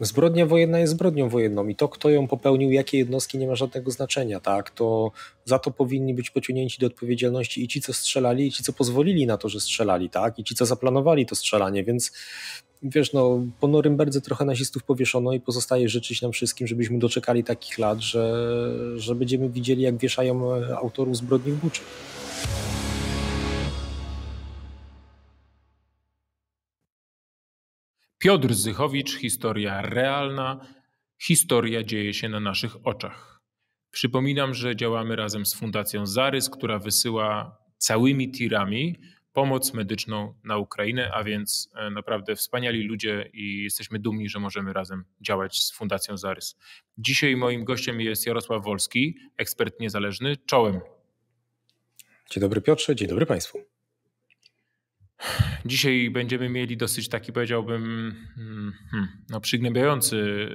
Zbrodnia wojenna jest zbrodnią wojenną i to, kto ją popełnił, jakie jednostki, nie ma żadnego znaczenia. Tak? To za to powinni być pociągnięci do odpowiedzialności i ci, co strzelali, i ci, co pozwolili na to, że strzelali, tak? i ci, co zaplanowali to strzelanie. Więc wiesz, no, po Norymberdze trochę nazistów powieszono i pozostaje życzyć nam wszystkim, żebyśmy doczekali takich lat, że, że będziemy widzieli, jak wieszają autorów zbrodni w Buczy. Piotr Zychowicz, historia realna, historia dzieje się na naszych oczach. Przypominam, że działamy razem z Fundacją Zarys, która wysyła całymi tirami pomoc medyczną na Ukrainę, a więc e, naprawdę wspaniali ludzie i jesteśmy dumni, że możemy razem działać z Fundacją Zarys. Dzisiaj moim gościem jest Jarosław Wolski, ekspert niezależny, czołem. Dzień dobry Piotrze, dzień dobry Państwu. Dzisiaj będziemy mieli dosyć taki, powiedziałbym, mm, hmm, no, przygnębiający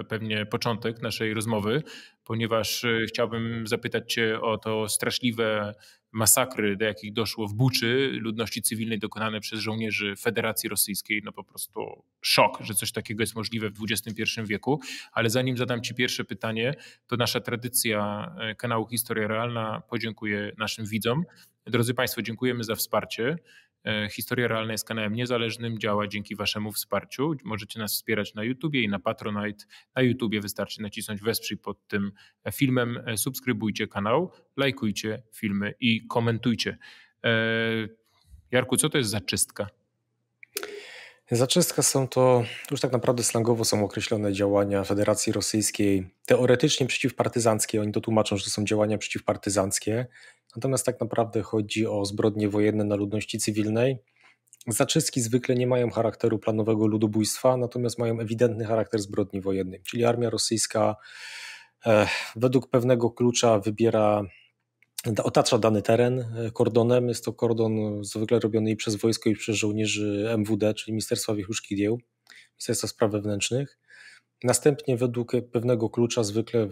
e, pewnie początek naszej rozmowy, ponieważ e, chciałbym zapytać Cię o to straszliwe masakry, do jakich doszło w Buczy, ludności cywilnej dokonane przez żołnierzy Federacji Rosyjskiej. No po prostu szok, że coś takiego jest możliwe w XXI wieku. Ale zanim zadam Ci pierwsze pytanie, to nasza tradycja e, kanału Historia Realna podziękuję naszym widzom. Drodzy Państwo, dziękujemy za wsparcie. E, historia Realna jest kanałem niezależnym, działa dzięki Waszemu wsparciu. Możecie nas wspierać na YouTubie i na Patronite. Na YouTubie wystarczy nacisnąć wesprzyj pod tym e, filmem, e, subskrybujcie kanał, lajkujcie filmy i komentujcie. Jarku, co to jest za czystka? Zaczystka są to, już tak naprawdę slangowo są określone działania Federacji Rosyjskiej, teoretycznie przeciwpartyzanckie, oni to tłumaczą, że to są działania przeciwpartyzanckie, natomiast tak naprawdę chodzi o zbrodnie wojenne na ludności cywilnej. Zaczystki zwykle nie mają charakteru planowego ludobójstwa, natomiast mają ewidentny charakter zbrodni wojennej, czyli armia rosyjska e, według pewnego klucza wybiera otacza dany teren e, kordonem. Jest to kordon zwykle robiony i przez wojsko, i przez żołnierzy MWD, czyli Ministerstwa Wiechuszki Dzieł, Ministerstwa Spraw Wewnętrznych. Następnie według pewnego klucza, zwykle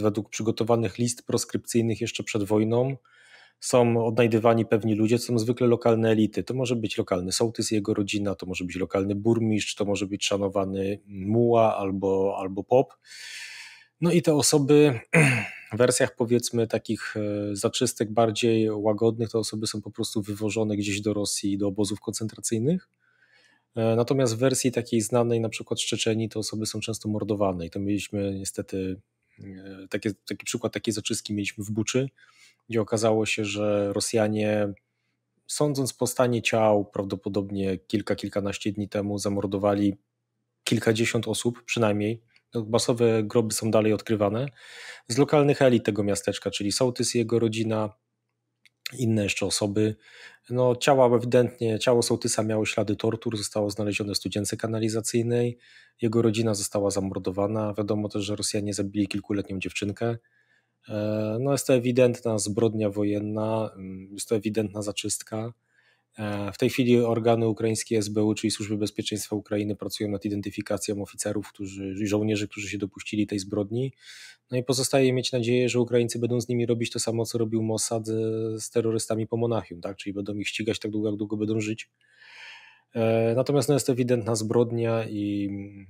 według przygotowanych list proskrypcyjnych jeszcze przed wojną, są odnajdywani pewni ludzie, to są zwykle lokalne elity. To może być lokalny sołtys i jego rodzina, to może być lokalny burmistrz, to może być szanowany muła albo, albo pop. No i te osoby w wersjach powiedzmy takich e, zaczystek bardziej łagodnych, te osoby są po prostu wywożone gdzieś do Rosji, do obozów koncentracyjnych. E, natomiast w wersji takiej znanej na przykład z Czeczeni te osoby są często mordowane i to mieliśmy niestety e, takie, taki przykład takiej zaczystki mieliśmy w Buczy, gdzie okazało się, że Rosjanie sądząc po stanie ciał prawdopodobnie kilka, kilkanaście dni temu zamordowali kilkadziesiąt osób przynajmniej Basowe groby są dalej odkrywane z lokalnych elit tego miasteczka, czyli sołtys i jego rodzina, inne jeszcze osoby. No, ciała ewidentnie, ciało sołtysa miało ślady tortur, zostało znalezione w studience kanalizacyjnej, jego rodzina została zamordowana. Wiadomo też, że Rosjanie zabili kilkuletnią dziewczynkę. E, no, jest to ewidentna zbrodnia wojenna, mm, jest to ewidentna zaczystka. E, w tej chwili organy ukraińskie SBU, czyli Służby Bezpieczeństwa Ukrainy, pracują nad identyfikacją oficerów którzy, żołnierzy, którzy się dopuścili tej zbrodni. No i pozostaje mieć nadzieję, że Ukraińcy będą z nimi robić to samo, co robił Mossad e, z terrorystami po Monachium, tak? czyli będą ich ścigać tak długo, jak długo będą żyć. E, natomiast no, jest to ewidentna zbrodnia i mm,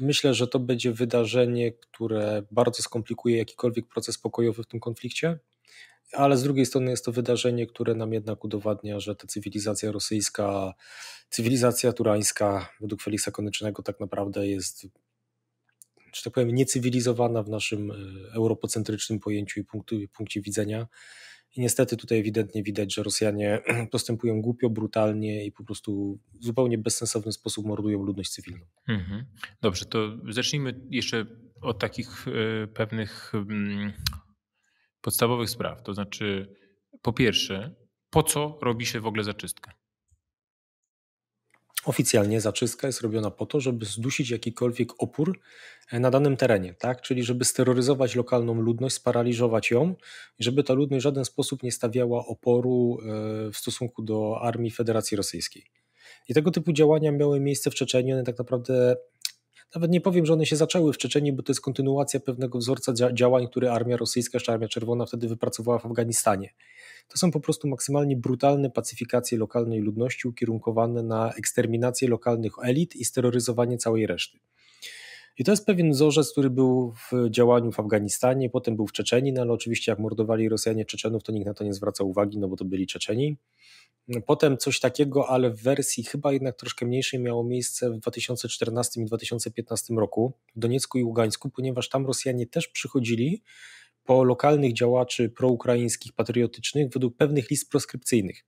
myślę, że to będzie wydarzenie, które bardzo skomplikuje jakikolwiek proces pokojowy w tym konflikcie ale z drugiej strony jest to wydarzenie, które nam jednak udowadnia, że ta cywilizacja rosyjska, cywilizacja turańska według Feliksa Konecznego tak naprawdę jest, czy tak powiem, niecywilizowana w naszym e, europocentrycznym pojęciu i punktu, punkcie widzenia. I niestety tutaj ewidentnie widać, że Rosjanie postępują głupio, brutalnie i po prostu w zupełnie bezsensowny sposób mordują ludność cywilną. Mhm. Dobrze, to zacznijmy jeszcze od takich e, pewnych mm, podstawowych spraw. To znaczy, po pierwsze, po co robi się w ogóle zaczystkę? Oficjalnie zaczystka jest robiona po to, żeby zdusić jakikolwiek opór e, na danym terenie, tak? czyli żeby steroryzować lokalną ludność, sparaliżować ją, żeby ta ludność w żaden sposób nie stawiała oporu e, w stosunku do armii Federacji Rosyjskiej. I tego typu działania miały miejsce w Czeczeniu, one no tak naprawdę nawet nie powiem, że one się zaczęły w Czeczeniu, bo to jest kontynuacja pewnego wzorca dzia działań, który armia rosyjska, czy Armia Czerwona wtedy wypracowała w Afganistanie. To są po prostu maksymalnie brutalne pacyfikacje lokalnej ludności ukierunkowane na eksterminację lokalnych elit i steroryzowanie całej reszty. I to jest pewien wzorzec, który był w działaniu w Afganistanie, potem był w Czeczeniu, no ale oczywiście jak mordowali Rosjanie Czeczenów, to nikt na to nie zwraca uwagi, no bo to byli Czeczeni. Potem coś takiego, ale w wersji chyba jednak troszkę mniejszej miało miejsce w 2014 i 2015 roku w Doniecku i Ługańsku, ponieważ tam Rosjanie też przychodzili po lokalnych działaczy proukraińskich, patriotycznych według pewnych list proskrypcyjnych.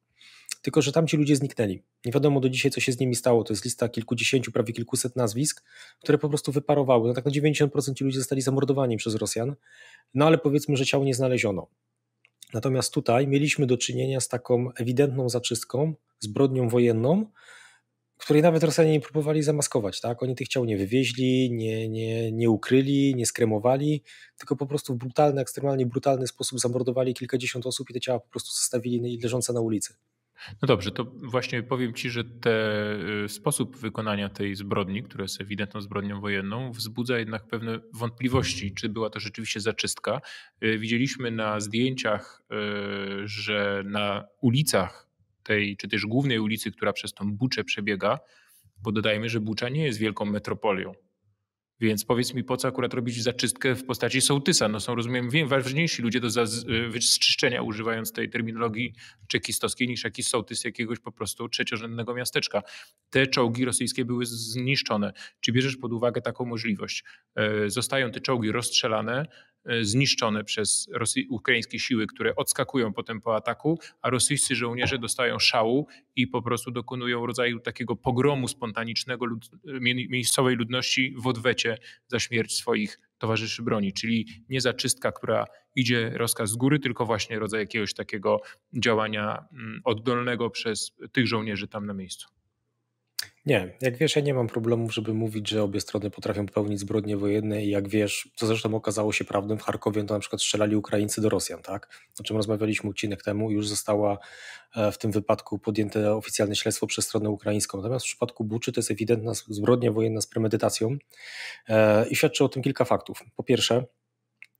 Tylko, że tam ci ludzie zniknęli. Nie wiadomo do dzisiaj, co się z nimi stało. To jest lista kilkudziesięciu, prawie kilkuset nazwisk, które po prostu wyparowały. No tak na 90% ci ludzie zostali zamordowani przez Rosjan, no ale powiedzmy, że ciało nie znaleziono. Natomiast tutaj mieliśmy do czynienia z taką ewidentną zaczystką, zbrodnią wojenną, której nawet Rosjanie nie próbowali zamaskować. Tak? Oni tych ciał nie wywieźli, nie, nie, nie ukryli, nie skremowali, tylko po prostu w brutalny, ekstremalnie brutalny sposób zamordowali kilkadziesiąt osób i te ciała po prostu zostawili leżące na ulicy. No dobrze, to właśnie powiem Ci, że te, y, sposób wykonania tej zbrodni, która jest ewidentną zbrodnią wojenną, wzbudza jednak pewne wątpliwości, czy była to rzeczywiście zaczystka. Y, widzieliśmy na zdjęciach, y, że na ulicach tej, czy też głównej ulicy, która przez tą Buczę przebiega, bo dodajmy, że Bucza nie jest wielką metropolią. Więc powiedz mi, po co akurat robić zaczystkę w postaci sołtysa? No są, rozumiem, wiem, ważniejsi ludzie do zczyszczenia y, używając tej terminologii czekistowskiej, niż jakiś sołtys jakiegoś po prostu trzeciorzędnego miasteczka. Te czołgi rosyjskie były zniszczone. Czy bierzesz pod uwagę taką możliwość? E, zostają te czołgi rozstrzelane, E, zniszczone przez Rosy ukraińskie siły, które odskakują potem po ataku, a rosyjscy żołnierze dostają szału i po prostu dokonują rodzaju takiego pogromu spontanicznego lud miejscowej ludności w odwecie za śmierć swoich towarzyszy broni, czyli nie zaczystka, która idzie rozkaz z góry, tylko właśnie rodzaj jakiegoś takiego działania mm, oddolnego przez tych żołnierzy tam na miejscu. Nie, jak wiesz, ja nie mam problemów, żeby mówić, że obie strony potrafią popełnić zbrodnie wojenne i jak wiesz, co zresztą okazało się prawdą, w Charkowie to na przykład strzelali Ukraińcy do Rosjan, tak? O czym rozmawialiśmy odcinek temu, już została e, w tym wypadku podjęte oficjalne śledztwo przez stronę ukraińską. Natomiast w przypadku Buczy to jest ewidentna zbrodnia wojenna z premedytacją e, i świadczy o tym kilka faktów. Po pierwsze,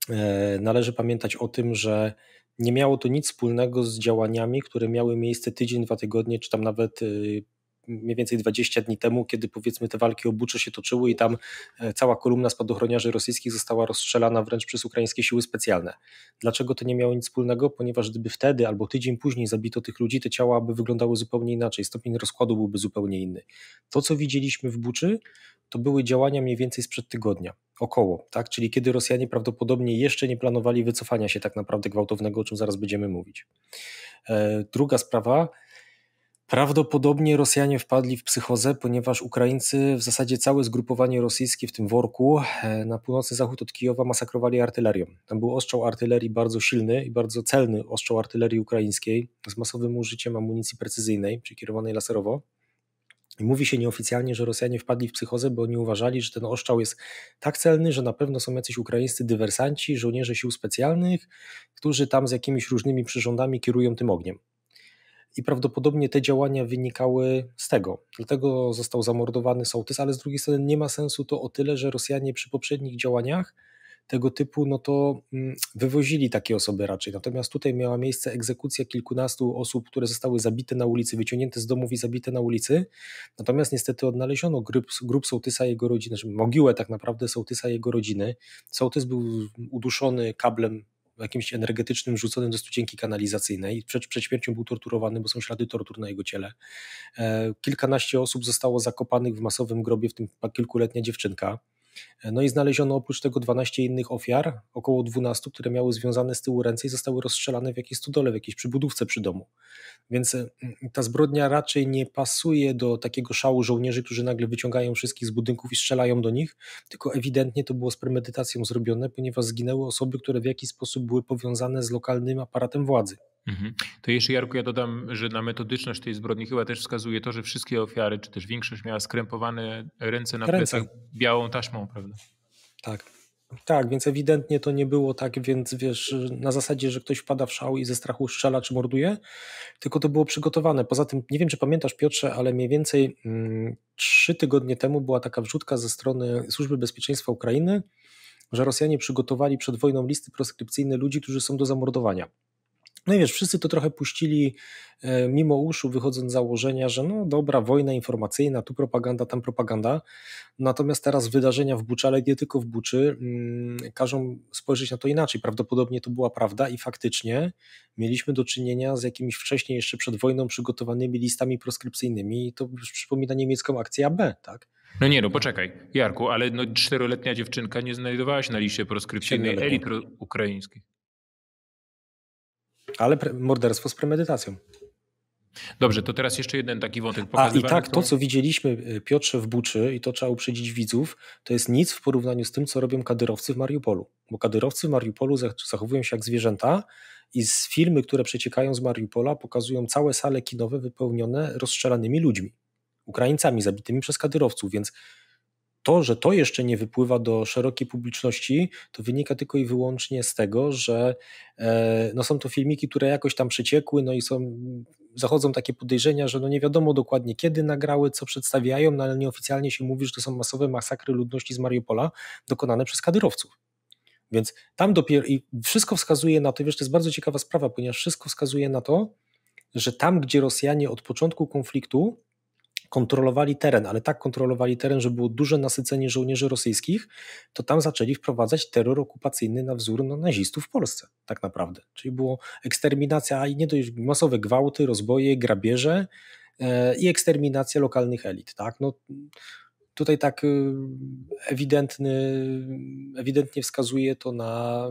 e, należy pamiętać o tym, że nie miało to nic wspólnego z działaniami, które miały miejsce tydzień, dwa tygodnie, czy tam nawet y, mniej więcej 20 dni temu, kiedy powiedzmy te walki o Bucze się toczyły i tam e, cała kolumna spadochroniarzy rosyjskich została rozstrzelana wręcz przez ukraińskie siły specjalne. Dlaczego to nie miało nic wspólnego? Ponieważ gdyby wtedy albo tydzień później zabito tych ludzi, te ciała by wyglądały zupełnie inaczej, stopień rozkładu byłby zupełnie inny. To, co widzieliśmy w Buczy, to były działania mniej więcej sprzed tygodnia, około, tak? czyli kiedy Rosjanie prawdopodobnie jeszcze nie planowali wycofania się tak naprawdę gwałtownego, o czym zaraz będziemy mówić. E, druga sprawa, Prawdopodobnie Rosjanie wpadli w psychozę, ponieważ Ukraińcy, w zasadzie całe zgrupowanie rosyjskie w tym worku e, na północny zachód od Kijowa masakrowali artylerią. Tam był ostrzał artylerii bardzo silny i bardzo celny ostrzał artylerii ukraińskiej z masowym użyciem amunicji precyzyjnej, kierowanej laserowo. I mówi się nieoficjalnie, że Rosjanie wpadli w psychozę, bo oni uważali, że ten oszczał jest tak celny, że na pewno są jacyś ukraińscy dywersanci, żołnierze sił specjalnych, którzy tam z jakimiś różnymi przyrządami kierują tym ogniem i prawdopodobnie te działania wynikały z tego. Dlatego został zamordowany Sołtys, ale z drugiej strony nie ma sensu to o tyle, że Rosjanie przy poprzednich działaniach tego typu, no to mm, wywozili takie osoby raczej. Natomiast tutaj miała miejsce egzekucja kilkunastu osób, które zostały zabite na ulicy, wyciągnięte z domów i zabite na ulicy. Natomiast niestety odnaleziono grup, grup Sołtysa i jego rodziny, znaczy mogiłę tak naprawdę Sołtysa i jego rodziny. Sołtys był uduszony kablem jakimś energetycznym rzuconym do studzienki kanalizacyjnej. Przed, przed śmiercią był torturowany, bo są ślady tortur na jego ciele. E, kilkanaście osób zostało zakopanych w masowym grobie, w tym kilkuletnia dziewczynka. No i znaleziono oprócz tego 12 innych ofiar, około 12, które miały związane z tyłu ręce i zostały rozstrzelane w jakiejś stodole, w jakiejś przybudówce przy domu. Więc e, ta zbrodnia raczej nie pasuje do takiego szału żołnierzy, którzy nagle wyciągają wszystkich z budynków i strzelają do nich, tylko ewidentnie to było z premedytacją zrobione, ponieważ zginęły osoby, które w jakiś sposób były powiązane z lokalnym aparatem władzy. Mhm. To jeszcze Jarku, ja dodam, że na metodyczność tej zbrodni chyba też wskazuje to, że wszystkie ofiary, czy też większość miała skrępowane ręce na ręce. plecach białą taśmą, prawda? Tak. Tak, więc ewidentnie to nie było tak, więc wiesz, na zasadzie, że ktoś wpada w szał i ze strachu strzela czy morduje, tylko to było przygotowane. Poza tym, nie wiem czy pamiętasz Piotrze, ale mniej więcej mm, trzy tygodnie temu była taka wrzutka ze strony Służby Bezpieczeństwa Ukrainy, że Rosjanie przygotowali przed wojną listy proskrypcyjne ludzi, którzy są do zamordowania. No i wiesz, wszyscy to trochę puścili e, mimo uszu, wychodząc z założenia, że no dobra, wojna informacyjna, tu propaganda, tam propaganda. Natomiast teraz wydarzenia w Buczy, ale nie tylko w Buczy, mm, każą spojrzeć na to inaczej. Prawdopodobnie to była prawda i faktycznie mieliśmy do czynienia z jakimiś wcześniej, jeszcze przed wojną, przygotowanymi listami proskrypcyjnymi To to przypomina niemiecką akcję AB, tak? No nie, no poczekaj, Jarku, ale no czteroletnia dziewczynka nie znajdowała się na liście proskrypcyjnej elit ukraińskich. Ale morderstwo z premedytacją. Dobrze, to teraz jeszcze jeden taki wątek. A i tak, to co widzieliśmy y, Piotrze w Buczy i to trzeba uprzedzić widzów, to jest nic w porównaniu z tym, co robią kadyrowcy w Mariupolu. Bo kadyrowcy w Mariupolu zachowują się jak zwierzęta i z filmy, które przeciekają z Mariupola pokazują całe sale kinowe wypełnione rozstrzelanymi ludźmi. Ukraińcami zabitymi przez kadyrowców, więc to, że to jeszcze nie wypływa do szerokiej publiczności, to wynika tylko i wyłącznie z tego, że e, no są to filmiki, które jakoś tam przeciekły, no i są, zachodzą takie podejrzenia, że no nie wiadomo dokładnie kiedy nagrały, co przedstawiają, no ale nieoficjalnie się mówi, że to są masowe masakry ludności z Mariupola dokonane przez kadyrowców. Więc tam dopiero i wszystko wskazuje na to, wiesz, to jest bardzo ciekawa sprawa, ponieważ wszystko wskazuje na to, że tam, gdzie Rosjanie od początku konfliktu kontrolowali teren, ale tak kontrolowali teren, że było duże nasycenie żołnierzy rosyjskich, to tam zaczęli wprowadzać terror okupacyjny na wzór no, nazistów w Polsce, tak naprawdę. Czyli było eksterminacja, i nie dość masowe gwałty, rozboje, grabieże e, i eksterminacja lokalnych elit. Tak? No, tutaj tak y, ewidentny, ewidentnie wskazuje to na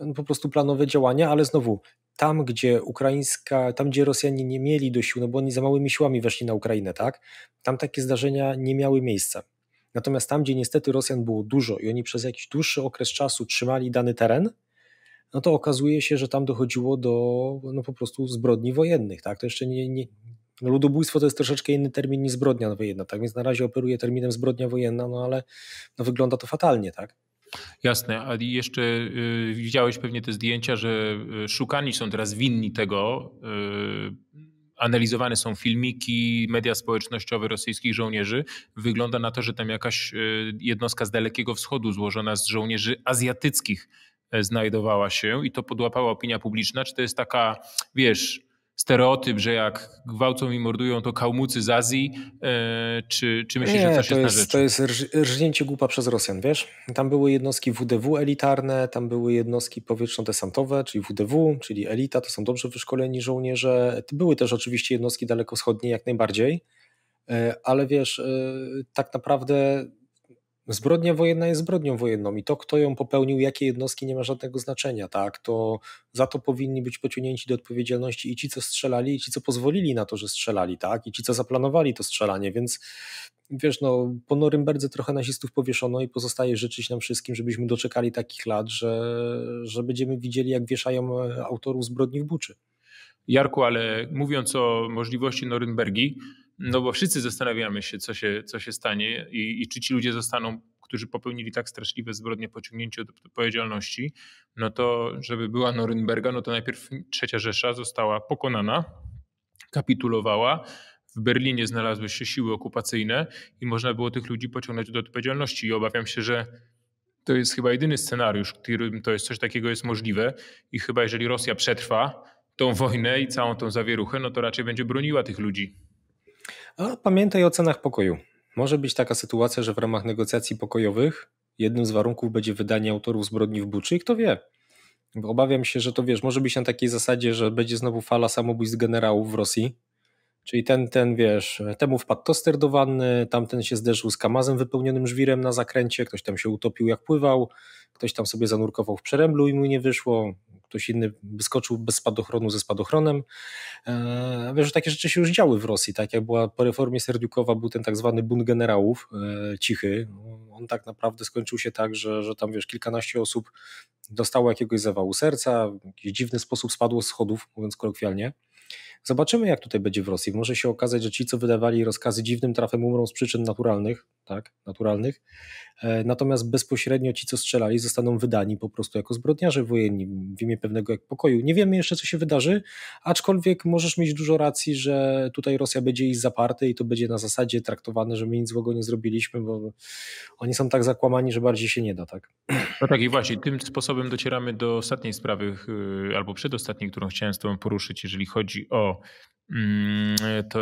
no, po prostu planowe działania, ale znowu tam, gdzie ukraińska, tam, gdzie Rosjanie nie mieli do sił, no bo oni za małymi siłami weszli na Ukrainę, tak? Tam takie zdarzenia nie miały miejsca. Natomiast tam, gdzie niestety Rosjan było dużo i oni przez jakiś dłuższy okres czasu trzymali dany teren, no to okazuje się, że tam dochodziło do no po prostu zbrodni wojennych, tak? To jeszcze nie, nie no ludobójstwo to jest troszeczkę inny termin niż zbrodnia wojenna, tak więc na razie operuje terminem zbrodnia wojenna, no ale no wygląda to fatalnie, tak? Jasne, a jeszcze y, widziałeś pewnie te zdjęcia, że y, szukani są teraz winni tego. Y, analizowane są filmiki, media społecznościowe rosyjskich żołnierzy. Wygląda na to, że tam jakaś y, jednostka z Dalekiego Wschodu złożona z żołnierzy azjatyckich e, znajdowała się i to podłapała opinia publiczna. Czy to jest taka, wiesz, stereotyp, że jak gwałcą i mordują, to kałmucy z Azji, e, czy, czy myślisz, Nie, że coś to jest, jest To jest rżnięcie głupa przez Rosjan, wiesz? Tam były jednostki WDW elitarne, tam były jednostki powietrzno-desantowe, czyli WDW, czyli elita, to są dobrze wyszkoleni żołnierze. Były też oczywiście jednostki dalekowschodnie jak najbardziej, e, ale wiesz, e, tak naprawdę Zbrodnia wojenna jest zbrodnią wojenną i to, kto ją popełnił, jakie jednostki, nie ma żadnego znaczenia, tak? To za to powinni być pociągnięci do odpowiedzialności i ci, co strzelali, i ci, co pozwolili na to, że strzelali, tak? I ci, co zaplanowali to strzelanie, więc wiesz, no, po Norymberdze trochę nazistów powieszono i pozostaje życzyć nam wszystkim, żebyśmy doczekali takich lat, że, że będziemy widzieli, jak wieszają e, autorów zbrodni w Buczy. Jarku, ale mówiąc o możliwości Norymbergi, no bo wszyscy zastanawiamy się, co się, co się stanie i, i czy ci ludzie zostaną, którzy popełnili tak straszliwe zbrodnie, pociągnięci do odpowiedzialności. No to, żeby była Norymberga, no to najpierw Trzecia Rzesza została pokonana, kapitulowała. W Berlinie znalazły się siły okupacyjne i można było tych ludzi pociągnąć do odpowiedzialności. I obawiam się, że to jest chyba jedyny scenariusz, w którym to jest coś takiego jest możliwe. I chyba jeżeli Rosja przetrwa tą wojnę i całą tą zawieruchę, no to raczej będzie broniła tych ludzi. A pamiętaj o cenach pokoju. Może być taka sytuacja, że w ramach negocjacji pokojowych jednym z warunków będzie wydanie autorów zbrodni w Buczy i kto wie. obawiam się, że to wiesz, może być na takiej zasadzie, że będzie znowu fala samobójstw generałów w Rosji, Czyli ten, ten wiesz, temu wpadł toster do wanny, tamten się zderzył z kamazem wypełnionym żwirem na zakręcie, ktoś tam się utopił jak pływał, ktoś tam sobie zanurkował w przeręblu i mu nie wyszło, ktoś inny wyskoczył bez spadochronu ze spadochronem. E, wiesz, że takie rzeczy się już działy w Rosji, tak jak była po reformie Serdiukowa, był ten tak zwany bunt generałów e, cichy. On tak naprawdę skończył się tak, że, że tam wiesz, kilkanaście osób dostało jakiegoś zawału serca, w jakiś dziwny sposób spadło z schodów, mówiąc kolokwialnie. Zobaczymy, jak tutaj będzie w Rosji. Może się okazać, że ci, co wydawali rozkazy dziwnym trafem, umrą z przyczyn naturalnych, tak, naturalnych. E, natomiast bezpośrednio ci, co strzelali, zostaną wydani po prostu jako zbrodniarze wojenni w imię pewnego jak pokoju. Nie wiemy jeszcze, co się wydarzy, aczkolwiek możesz mieć dużo racji, że tutaj Rosja będzie ich zaparty i to będzie na zasadzie traktowane, że my nic złego nie zrobiliśmy, bo oni są tak zakłamani, że bardziej się nie da, tak? No tak i właśnie, tym sposobem docieramy do ostatniej sprawy, y, albo przedostatniej, którą chciałem z Tobą poruszyć, jeżeli chodzi o Mm, to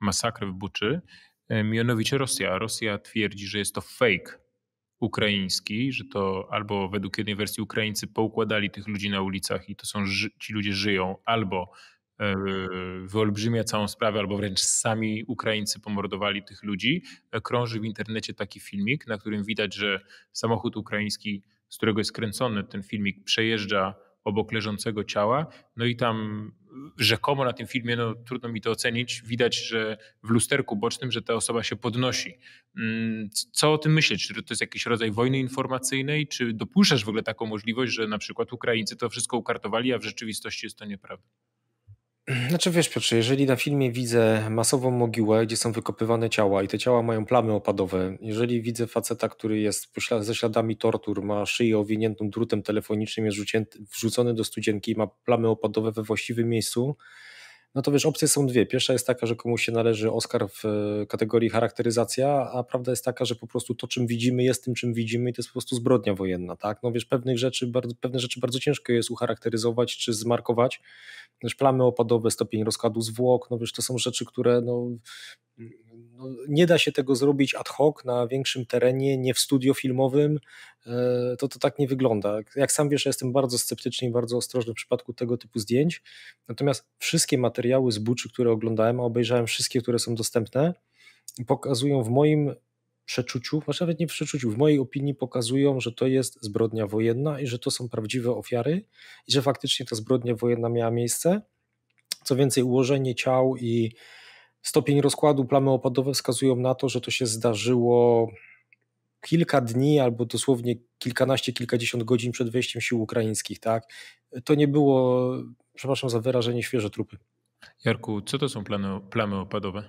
masakrę w Buczy, e, mianowicie Rosja. Rosja twierdzi, że jest to fake ukraiński, że to albo według jednej wersji Ukraińcy poukładali tych ludzi na ulicach i to są, ci ludzie żyją, albo e, wyolbrzymia całą sprawę, albo wręcz sami Ukraińcy pomordowali tych ludzi. E, krąży w internecie taki filmik, na którym widać, że samochód ukraiński, z którego jest kręcony ten filmik, przejeżdża obok leżącego ciała, no i tam rzekomo na tym filmie, no trudno mi to ocenić, widać, że w lusterku bocznym, że ta osoba się podnosi. Mm, co o tym myślisz? Czy to jest jakiś rodzaj wojny informacyjnej? Czy dopuszczasz w ogóle taką możliwość, że na przykład Ukraińcy to wszystko ukartowali, a w rzeczywistości jest to nieprawda? Znaczy wiesz Piotrze, jeżeli na filmie widzę masową mogiłę, gdzie są wykopywane ciała i te ciała mają plamy opadowe, jeżeli widzę faceta, który jest ze śladami tortur, ma szyję owiniętą drutem telefonicznym, jest wrzucony do studzienki i ma plamy opadowe we właściwym miejscu, no to wiesz, opcje są dwie. Pierwsza jest taka, że komuś się należy Oscar w e, kategorii charakteryzacja, a prawda jest taka, że po prostu to, czym widzimy, jest tym, czym widzimy i to jest po prostu zbrodnia wojenna, tak? No wiesz, pewnych rzeczy, bardzo, pewne rzeczy bardzo ciężko jest ucharakteryzować czy zmarkować. Wiesz, plamy opadowe, stopień rozkładu zwłok, no wiesz, to są rzeczy, które no, no, nie da się tego zrobić ad hoc na większym terenie, nie w studio filmowym, e, to to tak nie wygląda. Jak sam wiesz, ja jestem bardzo sceptyczny i bardzo ostrożny w przypadku tego typu zdjęć, natomiast wszystkie materiały z Buczy, które oglądałem, a obejrzałem wszystkie, które są dostępne, pokazują w moim przeczuciu, może nawet nie w przeczuciu, w mojej opinii pokazują, że to jest zbrodnia wojenna i że to są prawdziwe ofiary i że faktycznie ta zbrodnia wojenna miała miejsce. Co więcej, ułożenie ciał i Stopień rozkładu plamy opadowe wskazują na to, że to się zdarzyło kilka dni albo dosłownie kilkanaście, kilkadziesiąt godzin przed wejściem sił ukraińskich. Tak? To nie było, przepraszam za wyrażenie, świeże trupy. Jarku, co to są plamy, plamy opadowe?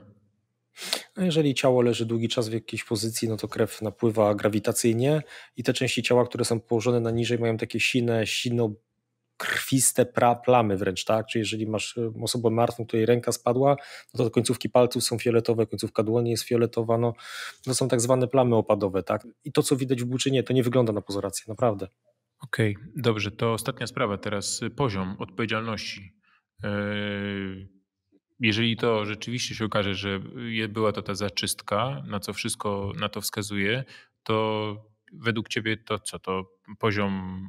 No jeżeli ciało leży długi czas w jakiejś pozycji, no to krew napływa grawitacyjnie i te części ciała, które są położone na niżej, mają takie silne, silno krwiste pra, plamy wręcz, tak? Czyli jeżeli masz y, osobę martwą, której ręka spadła, no to końcówki palców są fioletowe, końcówka dłoni jest fioletowa, no to no są tak zwane plamy opadowe, tak? I to, co widać w Buczynie, to nie wygląda na pozorację, naprawdę. Okej, okay, dobrze. To ostatnia sprawa teraz. Y, poziom odpowiedzialności. E, jeżeli to rzeczywiście się okaże, że była to ta zaczystka, na co wszystko na to wskazuje, to według ciebie to co? To poziom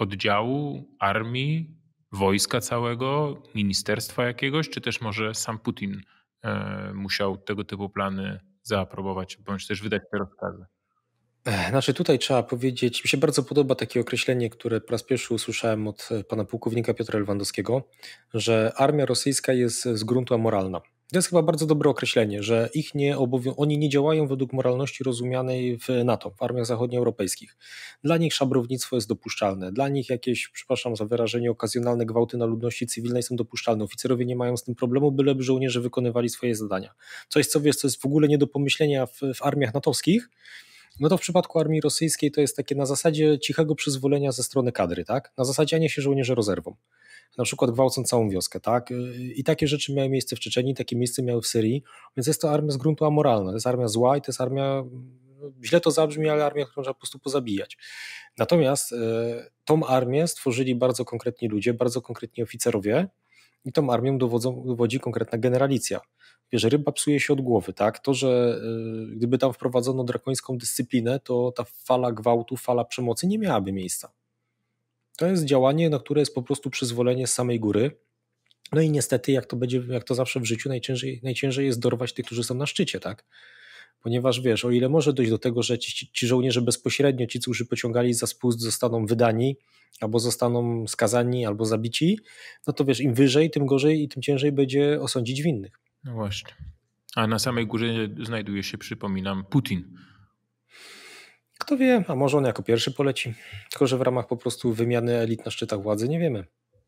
oddziału, armii, wojska całego, ministerstwa jakiegoś, czy też może sam Putin e, musiał tego typu plany zaaprobować, bądź też wydać te rozkazy? Znaczy tutaj trzeba powiedzieć, mi się bardzo podoba takie określenie, które po raz pierwszy usłyszałem od e, pana pułkownika Piotra Lewandowskiego, że armia rosyjska jest z gruntu amoralna. To jest chyba bardzo dobre określenie, że ich nie obowią- oni nie działają według moralności rozumianej w NATO, w armiach zachodnioeuropejskich. Dla nich szabrownictwo jest dopuszczalne, dla nich jakieś, przepraszam za wyrażenie, okazjonalne gwałty na ludności cywilnej są dopuszczalne. Oficerowie nie mają z tym problemu, byleby żołnierze wykonywali swoje zadania. Coś, co wiesz, co jest w ogóle nie do pomyślenia w, w armiach natowskich, no to w przypadku armii rosyjskiej to jest takie na zasadzie cichego przyzwolenia ze strony kadry, tak? Na zasadzie, a nie się żołnierze rozerwą na przykład gwałcąc całą wioskę, tak? Y, I takie rzeczy miały miejsce w Czeczeniu, takie miejsce miały w Syrii, więc jest to armia z gruntu amoralna, to jest armia zła i to jest armia, no, źle to zabrzmi, ale armia, którą trzeba po prostu pozabijać. Natomiast y, tą armię stworzyli bardzo konkretni ludzie, bardzo konkretni oficerowie, i tą armią dowodzą, dowodzi konkretna generalicja. Wiesz, ryba psuje się od głowy, tak? To, że y, gdyby tam wprowadzono drakońską dyscyplinę, to ta fala gwałtu, fala przemocy nie miałaby miejsca. To jest działanie, na które jest po prostu przyzwolenie z samej góry. No i niestety, jak to będzie, jak to zawsze w życiu, najciężej, najciężej jest dorwać tych, którzy są na szczycie, tak? Ponieważ wiesz, o ile może dojść do tego, że ci, ci żołnierze bezpośrednio, ci, którzy pociągali za spust, zostaną wydani, albo zostaną skazani, albo zabici, no to wiesz, im wyżej, tym gorzej i tym ciężej będzie osądzić winnych. No właśnie. A na samej górze znajduje się, przypominam, Putin kto wie, a może on jako pierwszy poleci. Tylko, że w ramach po prostu wymiany elit na szczytach władzy nie wiemy.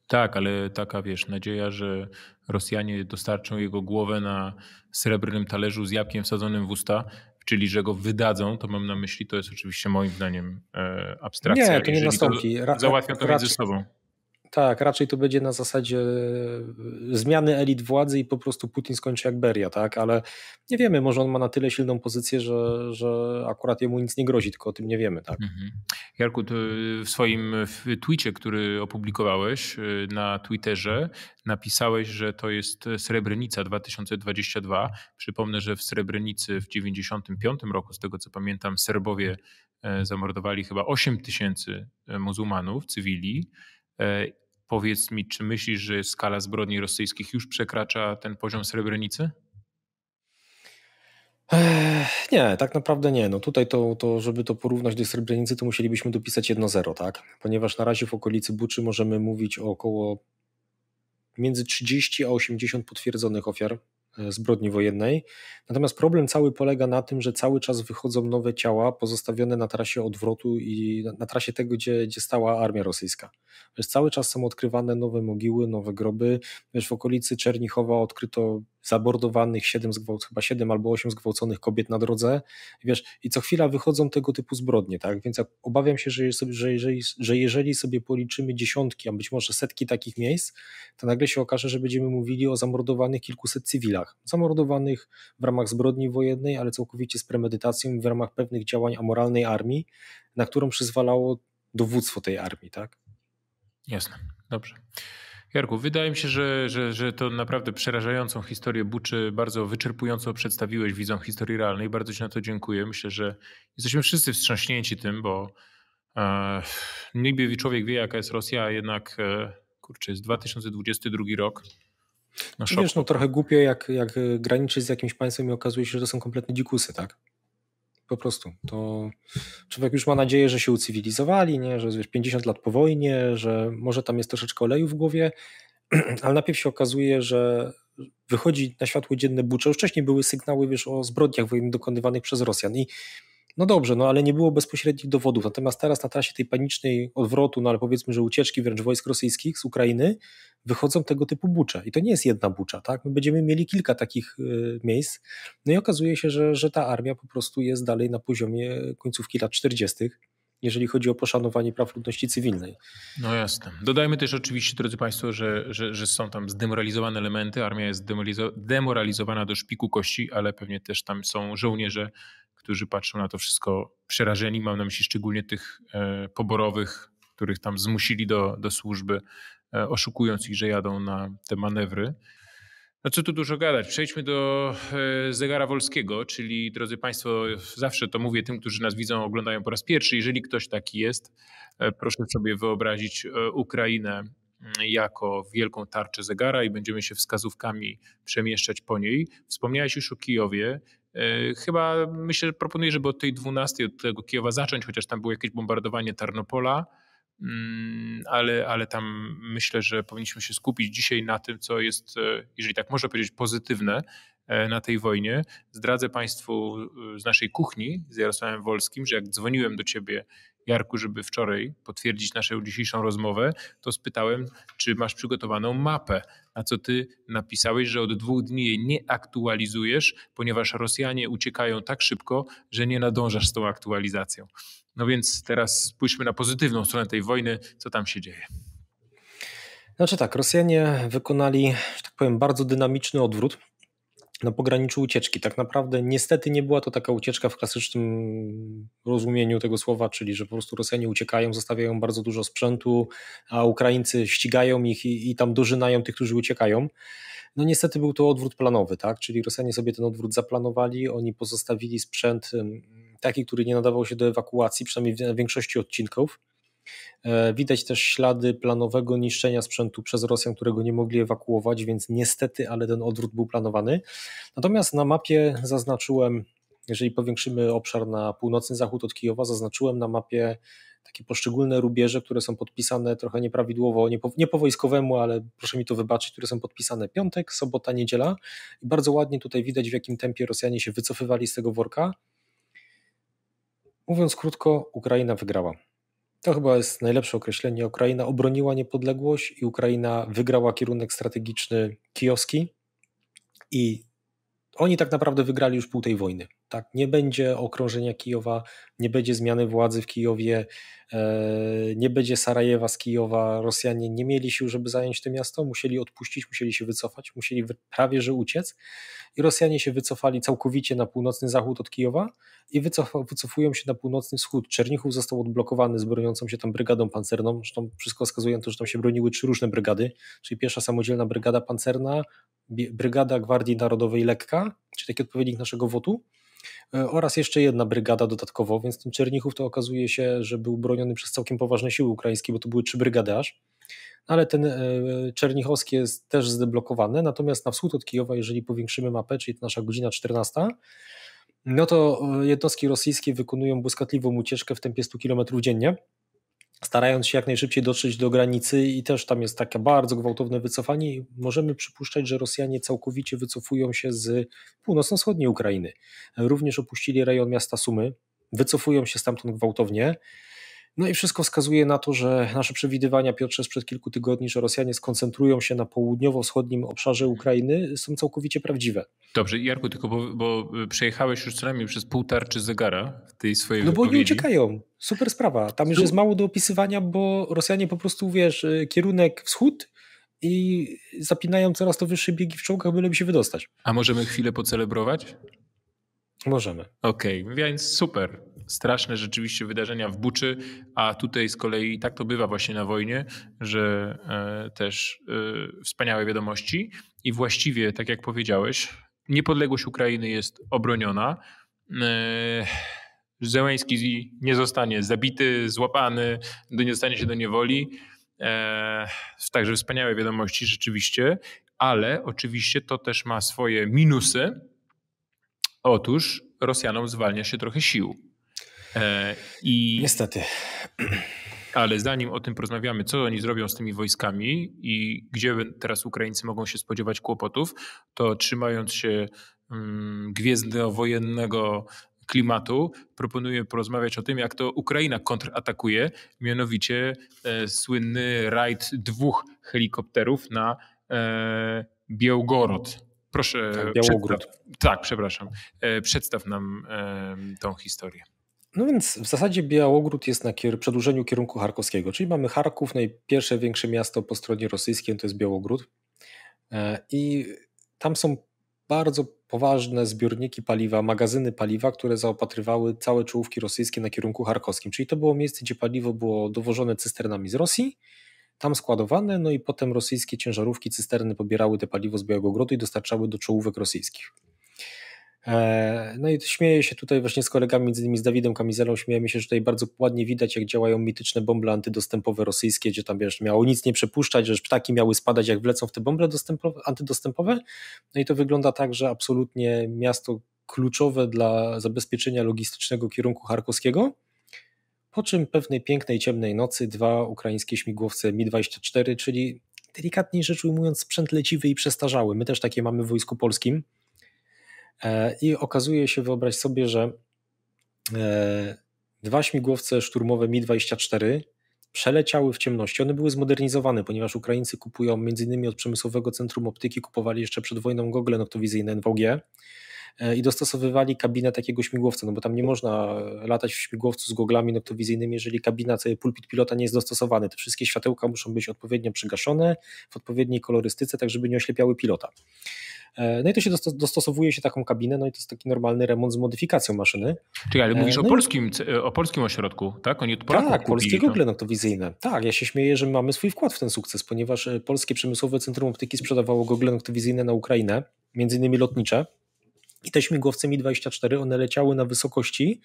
Tak, ale taka wiesz, nadzieja, że Rosjanie dostarczą jego głowę na srebrnym talerzu z jabłkiem wsadzonym w usta, czyli że go wydadzą, to mam na myśli, to jest oczywiście moim zdaniem e, abstrakcja. Nie, to nie nastąpi. załatwią to między sobą. Tak, raczej to będzie na zasadzie e, zmiany elit władzy i po prostu Putin skończy jak Beria, tak? Ale nie wiemy, może on ma na tyle silną pozycję, że, że akurat jemu nic nie grozi, tylko o tym nie wiemy, tak? Mhm. Jarku, e, w swoim e, twicie, który opublikowałeś na Twitterze, napisałeś, że to jest Srebrenica 2022. Przypomnę, że w Srebrenicy w 95 roku, z tego co pamiętam, Serbowie zamordowali chyba 8 tysięcy muzułmanów, cywili Powiedz mi, czy myślisz, że skala zbrodni rosyjskich już przekracza ten poziom Srebrenicy? Nie, tak naprawdę nie. No tutaj to, to, żeby to porównać do Srebrenicy, to musielibyśmy dopisać 1-0, tak? Ponieważ na razie w okolicy Buczy możemy mówić o około między 30 a 80 potwierdzonych ofiar E, zbrodni wojennej. Natomiast problem cały polega na tym, że cały czas wychodzą nowe ciała pozostawione na trasie odwrotu i na trasie tego, gdzie, gdzie stała armia rosyjska. Wiesz, cały czas są odkrywane nowe mogiły, nowe groby. Wiesz, w okolicy Czernichowa odkryto Zabordowanych 7 chyba siedem albo 8 zgwałconych kobiet na drodze, wiesz, i co chwila wychodzą tego typu zbrodnie, tak, więc ja obawiam się, że, że, jeżeli, że jeżeli sobie policzymy dziesiątki, a być może setki takich miejsc, to nagle się okaże, że będziemy mówili o zamordowanych kilkuset cywilach, zamordowanych w ramach zbrodni wojennej, ale całkowicie z premedytacją w ramach pewnych działań amoralnej armii, na którą przyzwalało dowództwo tej armii, tak? Jasne, dobrze. Jarku, wydaje mi się, że, że, że to naprawdę przerażającą historię Buczy bardzo wyczerpująco przedstawiłeś widzom historii realnej. Bardzo Ci na to dziękuję. Myślę, że jesteśmy wszyscy wstrząśnięci tym, bo e, niby człowiek wie, jaka jest Rosja, a jednak e, kurczę, jest 2022 rok. No, Wiesz, no trochę głupio, jak, jak graniczysz z jakimś państwem i okazuje się, że to są kompletne dzikusy, tak? po prostu. To człowiek już ma nadzieję, że się ucywilizowali, nie? że jest 50 lat po wojnie, że może tam jest troszeczkę oleju w głowie, ale najpierw się okazuje, że wychodzi na światło dzienne bucze. Już wcześniej były sygnały wiesz, o zbrodniach wojennych dokonywanych przez Rosjan i no dobrze, no ale nie było bezpośrednich dowodów. Natomiast teraz na trasie tej panicznej odwrotu, no ale powiedzmy, że ucieczki wręcz wojsk rosyjskich z Ukrainy, wychodzą tego typu bucze. I to nie jest jedna bucza, tak? My będziemy mieli kilka takich y, miejsc. No i okazuje się, że, że ta armia po prostu jest dalej na poziomie końcówki lat 40 jeżeli chodzi o poszanowanie praw ludności cywilnej. No jasne. Dodajmy też oczywiście, drodzy Państwo, że, że, że są tam zdemoralizowane elementy. Armia jest demoralizowana do szpiku kości, ale pewnie też tam są żołnierze którzy patrzą na to wszystko przerażeni. Mam na myśli szczególnie tych e, poborowych, których tam zmusili do, do służby, e, oszukując ich, że jadą na te manewry. No co tu dużo gadać? Przejdźmy do e, zegara wolskiego, czyli drodzy Państwo, zawsze to mówię tym, którzy nas widzą, oglądają po raz pierwszy. Jeżeli ktoś taki jest, proszę sobie wyobrazić Ukrainę mm, jako wielką tarczę zegara i będziemy się wskazówkami przemieszczać po niej. Wspomniałeś już o Kijowie. E, chyba myślę, że proponuję, żeby od tej 12 od tego Kijowa zacząć, chociaż tam było jakieś bombardowanie Tarnopola, mm, ale, ale tam myślę, że powinniśmy się skupić dzisiaj na tym, co jest, e, jeżeli tak można powiedzieć, pozytywne e, na tej wojnie. Zdradzę Państwu z naszej kuchni z Jarosławem Wolskim, że jak dzwoniłem do Ciebie Jarku, żeby wczoraj potwierdzić naszą dzisiejszą rozmowę, to spytałem, czy masz przygotowaną mapę, na co ty napisałeś, że od dwóch dni jej nie aktualizujesz, ponieważ Rosjanie uciekają tak szybko, że nie nadążasz z tą aktualizacją. No więc teraz spójrzmy na pozytywną stronę tej wojny, co tam się dzieje. Znaczy tak, Rosjanie wykonali, że tak powiem, bardzo dynamiczny odwrót na pograniczu ucieczki. Tak naprawdę niestety nie była to taka ucieczka w klasycznym rozumieniu tego słowa, czyli że po prostu Rosjanie uciekają, zostawiają bardzo dużo sprzętu, a Ukraińcy ścigają ich i, i tam dożynają tych, którzy uciekają. No niestety był to odwrót planowy, tak? Czyli Rosjanie sobie ten odwrót zaplanowali, oni pozostawili sprzęt taki, który nie nadawał się do ewakuacji, przynajmniej w większości odcinków E, widać też ślady planowego niszczenia sprzętu przez Rosjan, którego nie mogli ewakuować, więc niestety, ale ten odwrót był planowany. Natomiast na mapie zaznaczyłem, jeżeli powiększymy obszar na północny zachód od Kijowa, zaznaczyłem na mapie takie poszczególne rubieże, które są podpisane trochę nieprawidłowo, nie po, nie po wojskowemu, ale proszę mi to wybaczyć, które są podpisane piątek, sobota, niedziela. I bardzo ładnie tutaj widać, w jakim tempie Rosjanie się wycofywali z tego worka. Mówiąc krótko, Ukraina wygrała. To chyba jest najlepsze określenie. Ukraina obroniła niepodległość i Ukraina wygrała kierunek strategiczny Kioski i oni tak naprawdę wygrali już pół tej wojny. Tak, nie będzie okrążenia Kijowa, nie będzie zmiany władzy w Kijowie, e, nie będzie Sarajewa z Kijowa. Rosjanie nie mieli sił, żeby zająć to miasto, musieli odpuścić, musieli się wycofać, musieli prawie że uciec. I Rosjanie się wycofali całkowicie na północny zachód od Kijowa i wycofują się na północny wschód. Czernichów został odblokowany z broniącą się tam brygadą pancerną. Zresztą wszystko wskazuje na to, że tam się broniły trzy różne brygady, czyli pierwsza samodzielna brygada pancerna, brygada Gwardii Narodowej Lekka, czyli taki odpowiednik naszego WOTU E, oraz jeszcze jedna brygada dodatkowo, więc ten Czernichów to okazuje się, że był broniony przez całkiem poważne siły ukraińskie, bo to były trzy brygady aż, ale ten e, Czernichowski jest też zdeblokowany, natomiast na wschód od Kijowa, jeżeli powiększymy mapę, czyli to nasza godzina 14, no to e, jednostki rosyjskie wykonują błyskotliwą ucieczkę w tempie 100 km dziennie, starając się jak najszybciej dotrzeć do granicy i też tam jest takie bardzo gwałtowne wycofanie i możemy przypuszczać, że Rosjanie całkowicie wycofują się z północno-wschodniej Ukrainy. Również opuścili rejon miasta Sumy, wycofują się stamtąd gwałtownie no i wszystko wskazuje na to, że nasze przewidywania, Piotrze, sprzed kilku tygodni, że Rosjanie skoncentrują się na południowo-wschodnim obszarze mhm. Ukrainy, są całkowicie prawdziwe. Dobrze, Jarku, tylko bo, bo przejechałeś już co najmniej przez pół tarczy zegara w tej swojej No bo oni uciekają. Super sprawa. Tam już jest mało do opisywania, bo Rosjanie po prostu, wiesz, y, kierunek wschód i zapinają coraz to wyższe biegi w czołgach, byleby się wydostać. A możemy chwilę pocelebrować? Możemy. Okej, okay, więc super. Straszne rzeczywiście wydarzenia w Buczy, a tutaj z kolei tak to bywa właśnie na wojnie, że e, też e, wspaniałe wiadomości i właściwie, tak jak powiedziałeś, niepodległość Ukrainy jest obroniona. E, nie zostanie zabity, złapany, nie dostanie się do niewoli. E, także wspaniałe wiadomości rzeczywiście, ale oczywiście to też ma swoje minusy Otóż Rosjanom zwalnia się trochę sił. E, I Niestety. Ale zanim o tym porozmawiamy, co oni zrobią z tymi wojskami i gdzie teraz Ukraińcy mogą się spodziewać kłopotów, to trzymając się mm, wojennego klimatu, proponuję porozmawiać o tym, jak to Ukraina kontratakuje, mianowicie e, słynny rajd dwóch helikopterów na e, Białgorod. Proszę. Tak, Białogród. Przedstaw, tak, przepraszam. E, przedstaw nam e, tą historię. No więc w zasadzie Białogród jest na kier przedłużeniu kierunku charkowskiego, czyli mamy Charków, najpierwsze większe miasto po stronie rosyjskiej, to jest Białogród. E, I tam są bardzo poważne zbiorniki paliwa, magazyny paliwa, które zaopatrywały całe czołówki rosyjskie na kierunku charkowskim. Czyli to było miejsce, gdzie paliwo było dowożone cysternami z Rosji tam składowane, no i potem rosyjskie ciężarówki, cysterny pobierały te paliwo z Białego Białogogrodu i dostarczały do czołówek rosyjskich. E, no i śmieję się tutaj właśnie z kolegami, między innymi z Dawidem Kamizelą, śmiejemy się, że tutaj bardzo ładnie widać, jak działają mityczne bomble antydostępowe rosyjskie, gdzie tam wiesz, miało nic nie przepuszczać, że ptaki miały spadać, jak wlecą w te bomble antydostępowe. No i to wygląda tak, że absolutnie miasto kluczowe dla zabezpieczenia logistycznego kierunku charkowskiego po czym pewnej pięknej, ciemnej nocy dwa ukraińskie śmigłowce Mi-24, czyli delikatniej rzecz ujmując sprzęt leciwy i przestarzały, my też takie mamy w Wojsku Polskim, e, i okazuje się, wyobraź sobie, że e, dwa śmigłowce szturmowe Mi-24 przeleciały w ciemności. One były zmodernizowane, ponieważ Ukraińcy kupują m.in. od Przemysłowego Centrum Optyki, kupowali jeszcze przed wojną gogle noktowizyjne NVG. E, i dostosowywali kabinę takiego śmigłowca, no bo tam nie można latać w śmigłowcu z goglami noktowizyjnymi, jeżeli kabina, cały pulpit pilota nie jest dostosowany. Te wszystkie światełka muszą być odpowiednio przygaszone, w odpowiedniej kolorystyce, tak żeby nie oślepiały pilota. E, no i to się dostosowuje się taką kabinę, no i to jest taki normalny remont z modyfikacją maszyny. Czyli ale e, mówisz no o, polskim, i... o polskim ośrodku, tak? Oni od Polaków Tak, polskie gogle noktowizyjne. Tak, ja się śmieję, że mamy swój wkład w ten sukces, ponieważ Polskie Przemysłowe Centrum Optyki sprzedawało gogle noktowizyjne na Ukrainę, między innymi lotnicze, i te śmigłowce Mi-24, one leciały na wysokości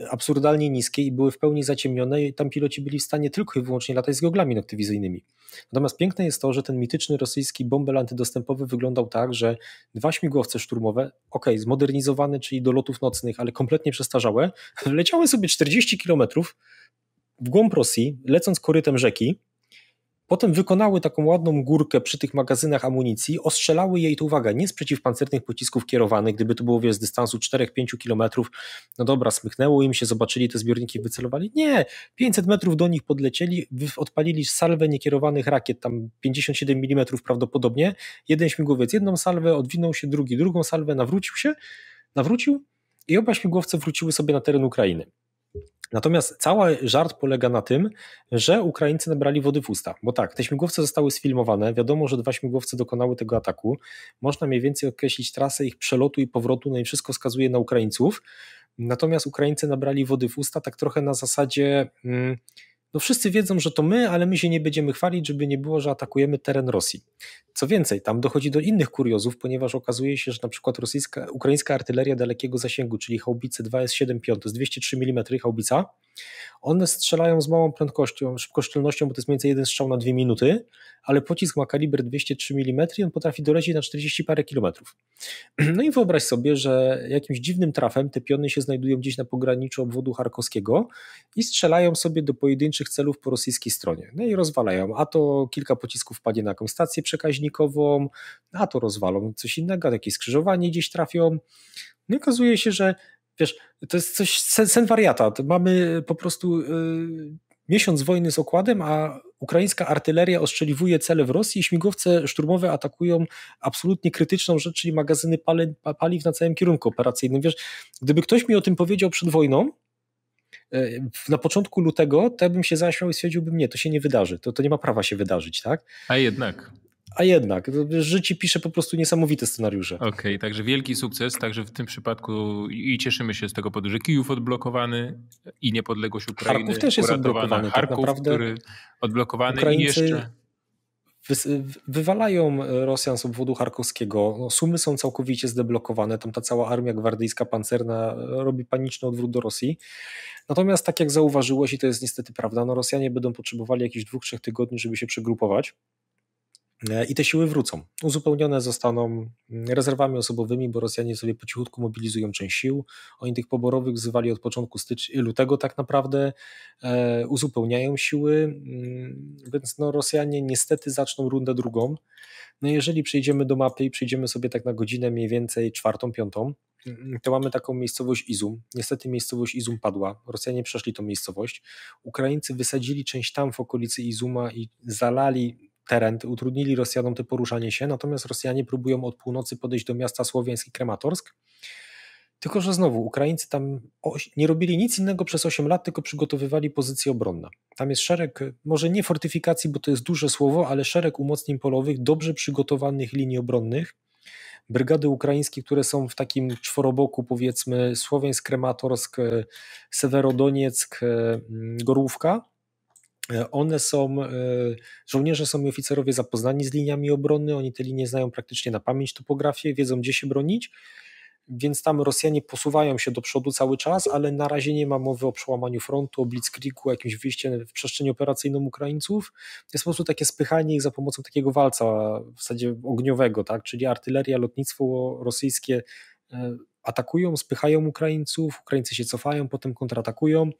e, absurdalnie niskiej i były w pełni zaciemnione i tam piloci byli w stanie tylko i wyłącznie latać z goglami noktywizyjnymi. Natomiast piękne jest to, że ten mityczny rosyjski bombel antydostępowy wyglądał tak, że dwa śmigłowce szturmowe, ok, zmodernizowane, czyli do lotów nocnych, ale kompletnie przestarzałe, leciały sobie 40 kilometrów w głąb Rosji, lecąc korytem rzeki, Potem wykonały taką ładną górkę przy tych magazynach amunicji, ostrzelały jej, tu uwaga, nie z przeciwpancernych pocisków kierowanych, gdyby to było wiesz, z dystansu 4-5 kilometrów, no dobra, smyknęło im się, zobaczyli te zbiorniki, wycelowali. Nie, 500 metrów do nich podlecieli, odpalili salwę niekierowanych rakiet, tam 57 mm prawdopodobnie, jeden śmigłowiec jedną salwę, odwinął się drugi drugą salwę, nawrócił się, nawrócił i oba śmigłowce wróciły sobie na teren Ukrainy. Natomiast cały żart polega na tym, że Ukraińcy nabrali wody w usta. Bo tak, te śmigłowce zostały sfilmowane, wiadomo, że dwa śmigłowce dokonały tego ataku. Można mniej więcej określić trasę ich przelotu i powrotu, no i wszystko wskazuje na Ukraińców. Natomiast Ukraińcy nabrali wody w usta tak trochę na zasadzie. Hmm, no wszyscy wiedzą, że to my, ale my się nie będziemy chwalić, żeby nie było, że atakujemy teren Rosji. Co więcej, tam dochodzi do innych kuriozów, ponieważ okazuje się, że na przykład rosyjska, ukraińska artyleria dalekiego zasięgu, czyli haubice 2S75, to jest 203 mm haubica, one strzelają z małą prędkością, szybkością, bo to jest mniej więcej jeden strzał na dwie minuty, ale pocisk ma kaliber 203 mm i on potrafi dolecieć na 40 parę kilometrów. No i wyobraź sobie, że jakimś dziwnym trafem te piony się znajdują gdzieś na pograniczu obwodu charkowskiego i strzelają sobie do pojedynczych celów po rosyjskiej stronie. No i rozwalają, a to kilka pocisków padnie na jakąś stację przekaźnikową, a to rozwalą coś innego, jakieś skrzyżowanie gdzieś trafią. No i okazuje się, że wiesz, to jest coś, sen, sen wariata. Mamy po prostu y, miesiąc wojny z okładem, a ukraińska artyleria ostrzeliwuje cele w Rosji i śmigłowce szturmowe atakują absolutnie krytyczną rzecz, czyli magazyny pali, paliw na całym kierunku operacyjnym. Wiesz, gdyby ktoś mi o tym powiedział przed wojną, y, na początku lutego, to ja bym się zaśmiał i stwierdziłbym, nie, to się nie wydarzy, to, to nie ma prawa się wydarzyć, tak? A jednak a jednak, życie pisze po prostu niesamowite scenariusze. Okej, okay, także wielki sukces, także w tym przypadku i cieszymy się z tego powodu, że Kijów odblokowany i niepodległość Ukrainy Charków też jest odblokowany, tak Charków, tak naprawdę który odblokowany Ukraińcy... i jeszcze wywalają Rosjan z obwodu charkowskiego. No, sumy są całkowicie zdeblokowane. Tam ta cała armia gwardyjska pancerna robi paniczny odwrót do Rosji. Natomiast, tak jak zauważyłeś, i to jest niestety prawda, no Rosjanie będą potrzebowali jakichś dwóch, trzech tygodni, żeby się przegrupować. E, I te siły wrócą. Uzupełnione zostaną mm, rezerwami osobowymi, bo Rosjanie sobie po cichutku mobilizują część sił. Oni tych poborowych wzywali od początku stycznia lutego, tak naprawdę e, uzupełniają siły, mm, więc no, Rosjanie niestety zaczną rundę drugą. No jeżeli przejdziemy do mapy i przejdziemy sobie tak na godzinę mniej więcej czwartą, piątą, mm, to mamy taką miejscowość Izum. Niestety miejscowość Izum padła. Rosjanie przeszli tą miejscowość. Ukraińcy wysadzili część tam w okolicy Izuma i zalali teren, utrudnili Rosjanom to poruszanie się, natomiast Rosjanie próbują od północy podejść do miasta słowiański Krematorsk. Tylko, że znowu Ukraińcy tam nie robili nic innego przez 8 lat, tylko przygotowywali pozycje obronne. Tam jest szereg, może nie fortyfikacji, bo to jest duże słowo, ale szereg umocnień polowych, dobrze przygotowanych linii obronnych. Brygady ukraińskie, które są w takim czworoboku, powiedzmy, Słowiańsk, Krematorsk, Sewerodonieck, mm, Gorówka one są, e, żołnierze są i oficerowie zapoznani z liniami obrony, oni te linie znają praktycznie na pamięć topografię, wiedzą gdzie się bronić, więc tam Rosjanie posuwają się do przodu cały czas, ale na razie nie ma mowy o przełamaniu frontu, o blitzkriegu, jakimś wyjściu w przestrzeni operacyjną Ukraińców. Jest po prostu takie spychanie ich za pomocą takiego walca w zasadzie ogniowego, tak? czyli artyleria, lotnictwo rosyjskie E, atakują, spychają Ukraińców, Ukraińcy się cofają, potem kontratakują.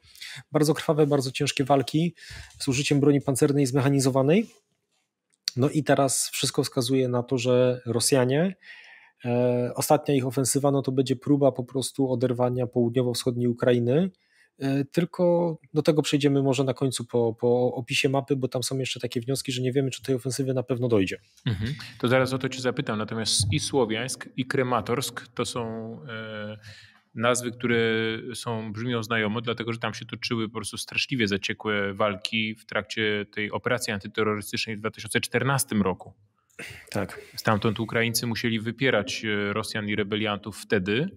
Bardzo krwawe, bardzo ciężkie walki z użyciem broni pancernej zmechanizowanej. No i teraz wszystko wskazuje na to, że Rosjanie, e, ostatnia ich ofensywa, no to będzie próba po prostu oderwania południowo-wschodniej Ukrainy E, tylko do tego przejdziemy może na końcu po, po opisie mapy, bo tam są jeszcze takie wnioski, że nie wiemy, czy tej ofensywy na pewno dojdzie. Mhm. To zaraz o to cię zapytam, natomiast i Słowiańsk, i Krematorsk to są e, nazwy, które są, brzmią znajomo, dlatego że tam się toczyły po prostu straszliwie zaciekłe walki w trakcie tej operacji antyterrorystycznej w 2014 roku. Tak. Stamtąd Ukraińcy musieli wypierać e, Rosjan i rebeliantów wtedy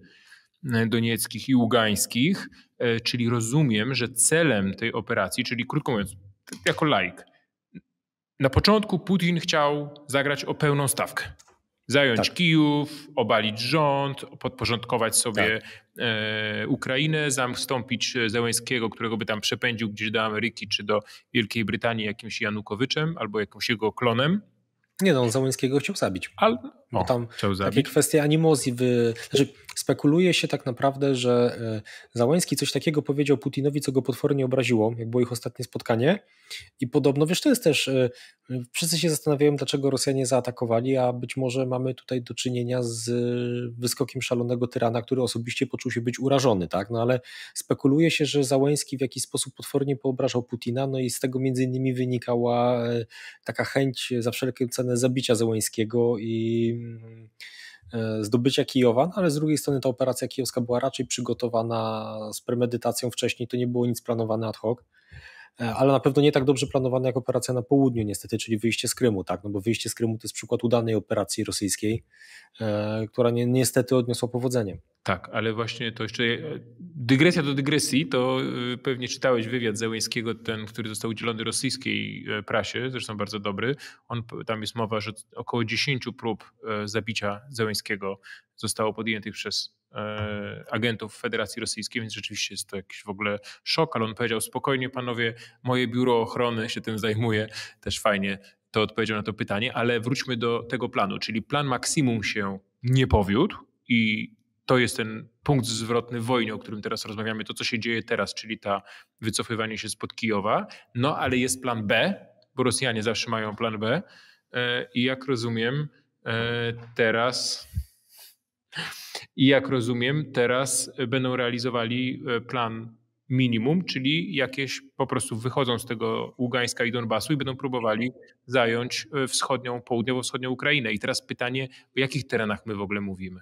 donieckich i ługańskich, e, czyli rozumiem, że celem tej operacji, czyli krótko mówiąc, jako laik, na początku Putin chciał zagrać o pełną stawkę. Zająć tak. Kijów, obalić rząd, podporządkować sobie tak. E, Ukrainę, zastąpić e, Zełęskiego, którego by tam przepędził gdzieś do Ameryki czy do Wielkiej Brytanii jakimś Janukowiczem albo jakimś jego klonem. Nie no, on Załęckiego chciał zabić. Ale, bo o, tam takie kwestie animozji. Wy... Znaczy, spekuluje się tak naprawdę, że e, Załański coś takiego powiedział Putinowi, co go potwornie obraziło, jak było ich ostatnie spotkanie. I podobno, wiesz, to jest też. E, wszyscy się zastanawiają, dlaczego Rosjanie zaatakowali, a być może mamy tutaj do czynienia z e, wyskokiem szalonego tyrana, który osobiście poczuł się być urażony, tak? No ale spekuluje się, że Załański w jakiś sposób potwornie poobrażał Putina, no i z tego między innymi wynikała taka chęć za wszelką cenę zabicia Załańskiego i E, zdobycia Kijowa, no ale z drugiej strony ta operacja kijowska była raczej przygotowana z premedytacją wcześniej, to nie było nic planowane ad hoc e, ale na pewno nie tak dobrze planowana jak operacja na południu, niestety, czyli wyjście z Krymu, tak? No bo wyjście z Krymu to jest przykład udanej operacji rosyjskiej, e, która niestety odniosła powodzenie. Tak, ale właśnie to jeszcze e, dygresja do dygresji, to e, pewnie czytałeś wywiad Zełęckiego, ten, który został udzielony rosyjskiej e, prasie, zresztą bardzo dobry. On, tam jest mowa, że około 10 prób zabicia Zełęckiego zostało podjętych przez agentów Federacji Rosyjskiej, więc rzeczywiście jest to jakiś w ogóle szok, ale on powiedział spokojnie panowie, moje biuro ochrony się tym zajmuje, też fajnie to odpowiedział na to pytanie, ale wróćmy do tego planu, czyli plan maksimum się nie powiódł i to jest ten punkt zwrotny wojny, o którym teraz rozmawiamy, to co się dzieje teraz, czyli ta wycofywanie się spod Kijowa. No ale jest plan B, bo Rosjanie zawsze mają plan B. E, I jak rozumiem, e, teraz. I jak rozumiem, teraz będą realizowali e, plan minimum, czyli jakieś po prostu wychodzą z tego Ługańska i Donbasu i będą próbowali zająć wschodnią, południowo-wschodnią Ukrainę. I teraz pytanie, o jakich terenach my w ogóle mówimy?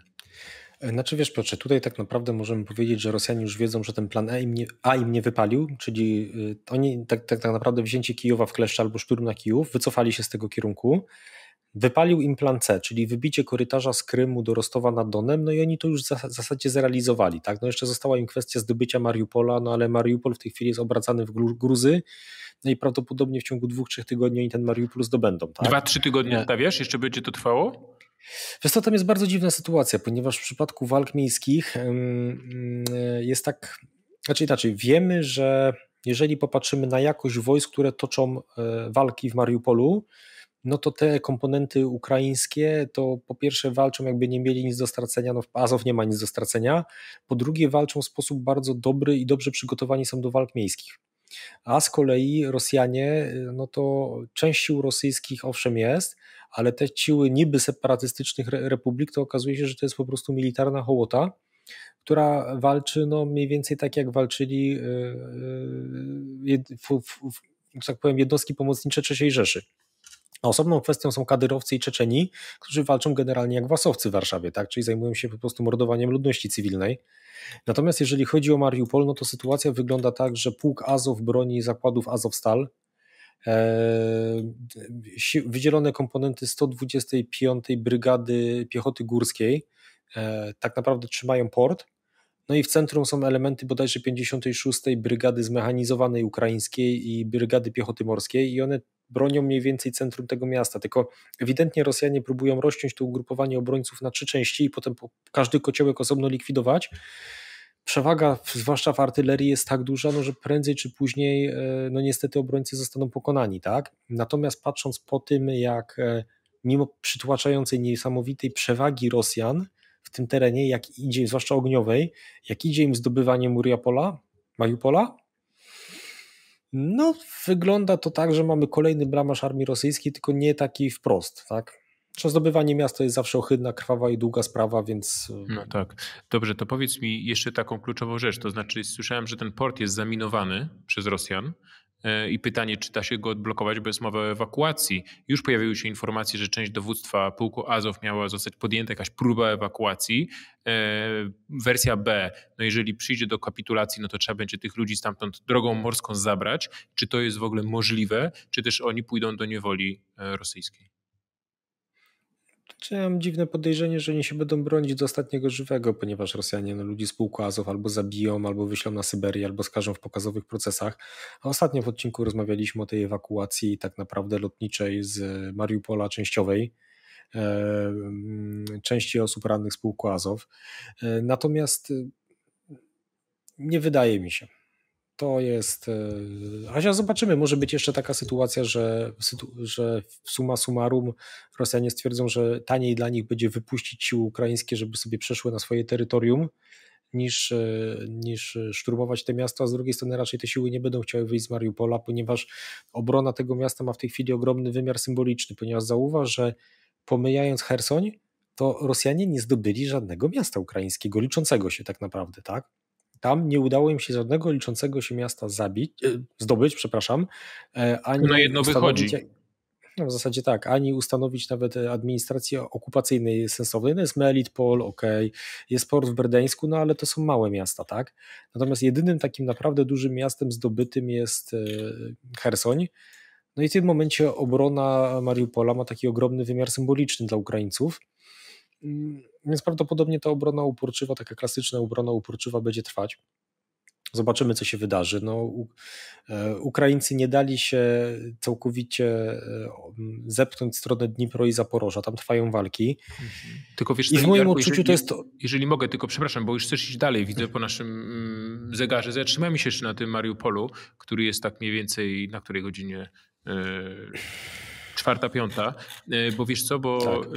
Znaczy wiesz Piotrze, tutaj tak naprawdę możemy powiedzieć, że Rosjanie już wiedzą, że ten plan A im nie, A im nie wypalił, czyli y, oni tak, tak, tak naprawdę wzięcie Kijowa w kleszcze albo szturm na Kijów, wycofali się z tego kierunku. Wypalił im plan C, czyli wybicie korytarza z Krymu do Rostowa nad Donem, no i oni to już w zasadzie zrealizowali. Tak? No jeszcze została im kwestia zdobycia Mariupola, no ale Mariupol w tej chwili jest obracany w gruzy, no i prawdopodobnie w ciągu dwóch, trzech tygodni oni ten Mariupol zdobędą. Tak? Dwa, trzy tygodnie, ta wiesz, jeszcze będzie to trwało? Wiesz co, tam jest bardzo dziwna sytuacja, ponieważ w przypadku walk miejskich jest tak, znaczy inaczej, wiemy, że jeżeli popatrzymy na jakość wojsk, które toczą e, walki w Mariupolu, no to te komponenty ukraińskie to po pierwsze walczą jakby nie mieli nic do stracenia, no Azow nie ma nic do stracenia, po drugie walczą w sposób bardzo dobry i dobrze przygotowani są do walk miejskich. A z kolei Rosjanie, e, no to część sił rosyjskich owszem jest, ale te siły niby separatystycznych republik to okazuje się, że to jest po prostu militarna hołota, która walczy no, mniej więcej tak jak walczyli e, e, w, w, w, tak powiem, jednostki pomocnicze III Rzeszy. A osobną kwestią są kadyrowcy i Czeczeni, którzy walczą generalnie jak wasowcy w Warszawie, tak? czyli zajmują się po prostu mordowaniem ludności cywilnej. Natomiast jeżeli chodzi o Mariupol, no to sytuacja wygląda tak, że pułk Azow broni zakładów Azowstal, E, wydzielone komponenty 125 Brygady Piechoty Górskiej e, tak naprawdę trzymają port. No i w centrum są elementy bodajże 56 Brygady Zmechanizowanej Ukraińskiej i Brygady Piechoty Morskiej i one bronią mniej więcej centrum tego miasta, tylko ewidentnie Rosjanie próbują rozciąć to ugrupowanie obrońców na trzy części i potem każdy kociołek osobno likwidować, przewaga, zwłaszcza w artylerii, jest tak duża, no, że prędzej czy później, e, no niestety, obrońcy zostaną pokonani, tak? Natomiast patrząc po tym, jak e, mimo przytłaczającej niesamowitej przewagi Rosjan w tym terenie, jak idzie, zwłaszcza ogniowej, jak idzie im zdobywanie Muriapola, Mariupola, no wygląda to tak, że mamy kolejny bramasz armii rosyjskiej, tylko nie taki wprost, tak? Zdobywanie miasta jest zawsze ohydna, krwawa i długa sprawa, więc. No tak. Dobrze, to powiedz mi jeszcze taką kluczową rzecz. To znaczy, słyszałem, że ten port jest zaminowany przez Rosjan. E, I pytanie, czy da się go odblokować, bo mowy mowa o ewakuacji. Już pojawiły się informacje, że część dowództwa pułku Azow miała zostać podjęta jakaś próba ewakuacji. E, wersja B, no jeżeli przyjdzie do kapitulacji, no to trzeba będzie tych ludzi stamtąd drogą morską zabrać. Czy to jest w ogóle możliwe, czy też oni pójdą do niewoli e, rosyjskiej? Znaczy, ja mam dziwne podejrzenie, że oni się będą bronić do ostatniego żywego, ponieważ Rosjanie no, ludzi z pułku Azow albo zabiją, albo wyślą na Syberię, albo skażą w pokazowych procesach. A ostatnio w odcinku rozmawialiśmy o tej ewakuacji tak naprawdę lotniczej z Mariupola częściowej e, mm, części osób rannych z pułku Azow. E, natomiast e, nie wydaje mi się, to jest. E, Asia, zobaczymy. Może być jeszcze taka sytuacja, że, że suma summarum Rosjanie stwierdzą, że taniej dla nich będzie wypuścić siły ukraińskie, żeby sobie przeszły na swoje terytorium, niż, e, niż szturmować te miasto. A z drugiej strony raczej te siły nie będą chciały wyjść z Mariupola, ponieważ obrona tego miasta ma w tej chwili ogromny wymiar symboliczny, ponieważ zauważ, że pomijając Hersoń, to Rosjanie nie zdobyli żadnego miasta ukraińskiego, liczącego się tak naprawdę, tak? Tam nie udało im się żadnego liczącego się miasta zabić, e, zdobyć, przepraszam. E, ani Na jedno wychodzi. No w zasadzie tak, ani ustanowić nawet e, administracji okupacyjnej sensownej. No jest Melitpol, ok, jest port w Berdeńsku, no ale to są małe miasta, tak? Natomiast jedynym takim naprawdę dużym miastem zdobytym jest Hersoń. No i w tym momencie obrona Mariupola ma taki ogromny wymiar symboliczny dla Ukraińców. Mm, więc prawdopodobnie ta obrona uporczywa, taka klasyczna obrona uporczywa będzie trwać. Zobaczymy, co się wydarzy. No, e, Ukraińcy nie dali się całkowicie e, zepchnąć w stronę Dnipro i Zaporoża. Tam trwają walki. Mhm. Tylko wiesz, I w moim odczuciu jeżeli, to jest to. Jeżeli mogę, tylko przepraszam, bo już chcesz iść dalej. Widzę po naszym mm, zegarze. Zatrzymajmy się jeszcze na tym Mariupolu, który jest tak mniej więcej na której godzinie. E, czwarta, piąta, e, bo wiesz co, bo tak. E,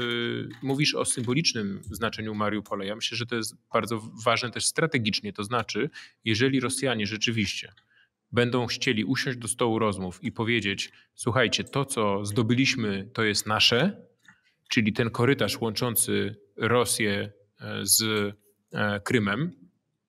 mówisz o symbolicznym znaczeniu Mariupola. Ja myślę, że to jest bardzo ważne też strategicznie. To znaczy, jeżeli Rosjanie rzeczywiście będą chcieli usiąść do stołu rozmów i powiedzieć: Słuchajcie, to co zdobyliśmy, to jest nasze, czyli ten korytarz łączący Rosję e, z Krymem,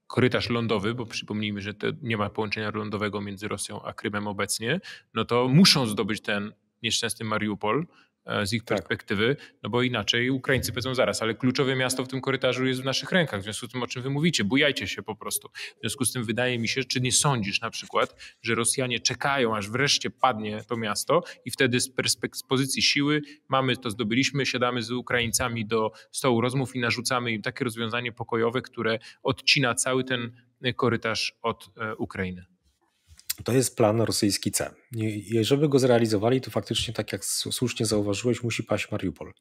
korytarz lądowy, bo przypomnijmy, że nie ma połączenia lądowego między Rosją a Krymem obecnie, no to muszą zdobyć ten nieszczęsny Mariupol e, z ich tak. perspektywy, tak. no bo inaczej Ukraińcy powiedzą zaraz, ale kluczowe miasto w tym korytarzu jest w naszych rękach, w związku z tym, o czym wy mówicie, bujajcie się po prostu. W związku z tym wydaje mi się, czy nie sądzisz na przykład, że Rosjanie czekają, aż wreszcie padnie to miasto i wtedy z, z pozycji siły mamy to zdobyliśmy, siadamy z Ukraińcami do stołu rozmów i narzucamy im takie rozwiązanie pokojowe, które odcina cały ten korytarz od e, Ukrainy to jest plan rosyjski C. I żeby go zrealizowali, to faktycznie, tak jak słusznie zauważyłeś, musi paść Mariupol.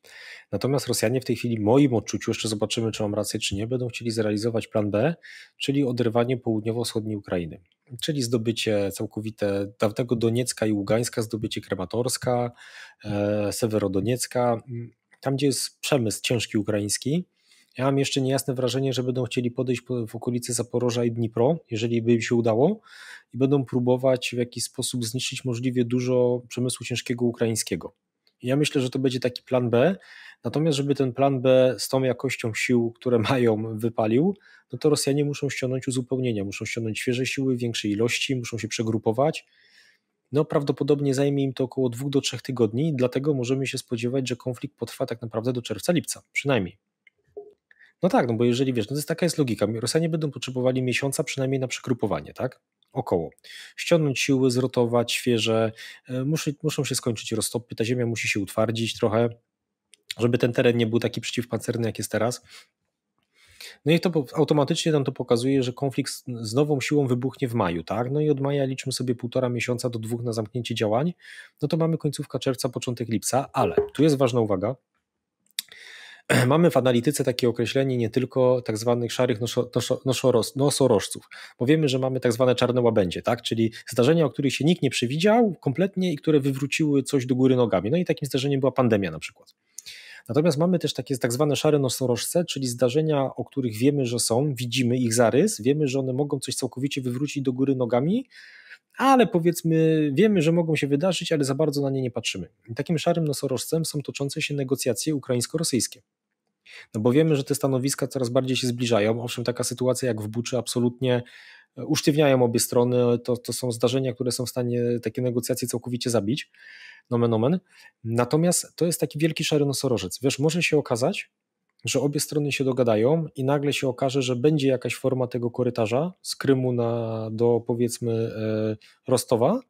Natomiast Rosjanie w tej chwili, w moim odczuciu, jeszcze zobaczymy, czy mam rację, czy nie, będą chcieli zrealizować plan B, czyli oderwanie południowo-wschodniej Ukrainy. Czyli zdobycie całkowite dawnego Doniecka i Ługańska, zdobycie Krematorska, e, Sewerodoniecka, tam gdzie jest przemysł ciężki ukraiński, ja mam jeszcze niejasne wrażenie, że będą chcieli podejść w okolicy Zaporoża i Dnipro, jeżeli by im się udało, i będą próbować w jakiś sposób zniszczyć możliwie dużo przemysłu ciężkiego ukraińskiego. ja myślę, że to będzie taki plan B. Natomiast, żeby ten plan B z tą jakością sił, które mają, wypalił, no to Rosjanie muszą ściągnąć uzupełnienia, muszą ściągnąć świeże siły, większej ilości, muszą się przegrupować. No prawdopodobnie zajmie im to około 2 do 3 tygodni, dlatego możemy się spodziewać, że konflikt potrwa tak naprawdę do czerwca, lipca przynajmniej. No tak, no bo jeżeli wiesz, no to jest taka jest logika. Rosjanie będą potrzebowali miesiąca przynajmniej na przegrupowanie, tak? Około. Ściągnąć siły, zrotować świeże, e, muszą muszą się skończyć roztopy, ta ziemia musi się utwardzić trochę, żeby ten teren nie był taki przeciwpancerny, jak jest teraz. No i to automatycznie nam to pokazuje, że konflikt z nową siłą wybuchnie w maju, tak? No i od maja liczmy sobie półtora miesiąca do dwóch na zamknięcie działań. No to mamy końcówka czerwca, początek lipca, ale tu jest ważna uwaga, mamy w analityce takie określenie nie tylko tak zwanych szarych noszo, noszo, nosorożców, bo wiemy, że mamy tak zwane czarne łabędzie, tak? czyli zdarzenia, o których się nikt nie przewidział kompletnie i które wywróciły coś do góry nogami. No i takim zdarzeniem była pandemia na przykład. Natomiast mamy też takie tak zwane szare nosorożce, czyli zdarzenia, o których wiemy, że są, widzimy ich zarys, wiemy, że one mogą coś całkowicie wywrócić do góry nogami, ale powiedzmy, wiemy, że mogą się wydarzyć, ale za bardzo na nie nie patrzymy. takim szarym nosorożcem są toczące się negocjacje ukraińsko-rosyjskie. No bo wiemy, że te stanowiska coraz bardziej się zbliżają. Owszem, taka sytuacja jak w Buczy absolutnie e, usztywniają obie strony. To, to są zdarzenia, które są w stanie takie negocjacje całkowicie zabić. Nomen omen. Natomiast to jest taki wielki szary nosorożec. Wiesz, może się okazać, że obie strony się dogadają i nagle się okaże, że będzie jakaś forma tego korytarza z Krymu na, do powiedzmy e, Rostowa.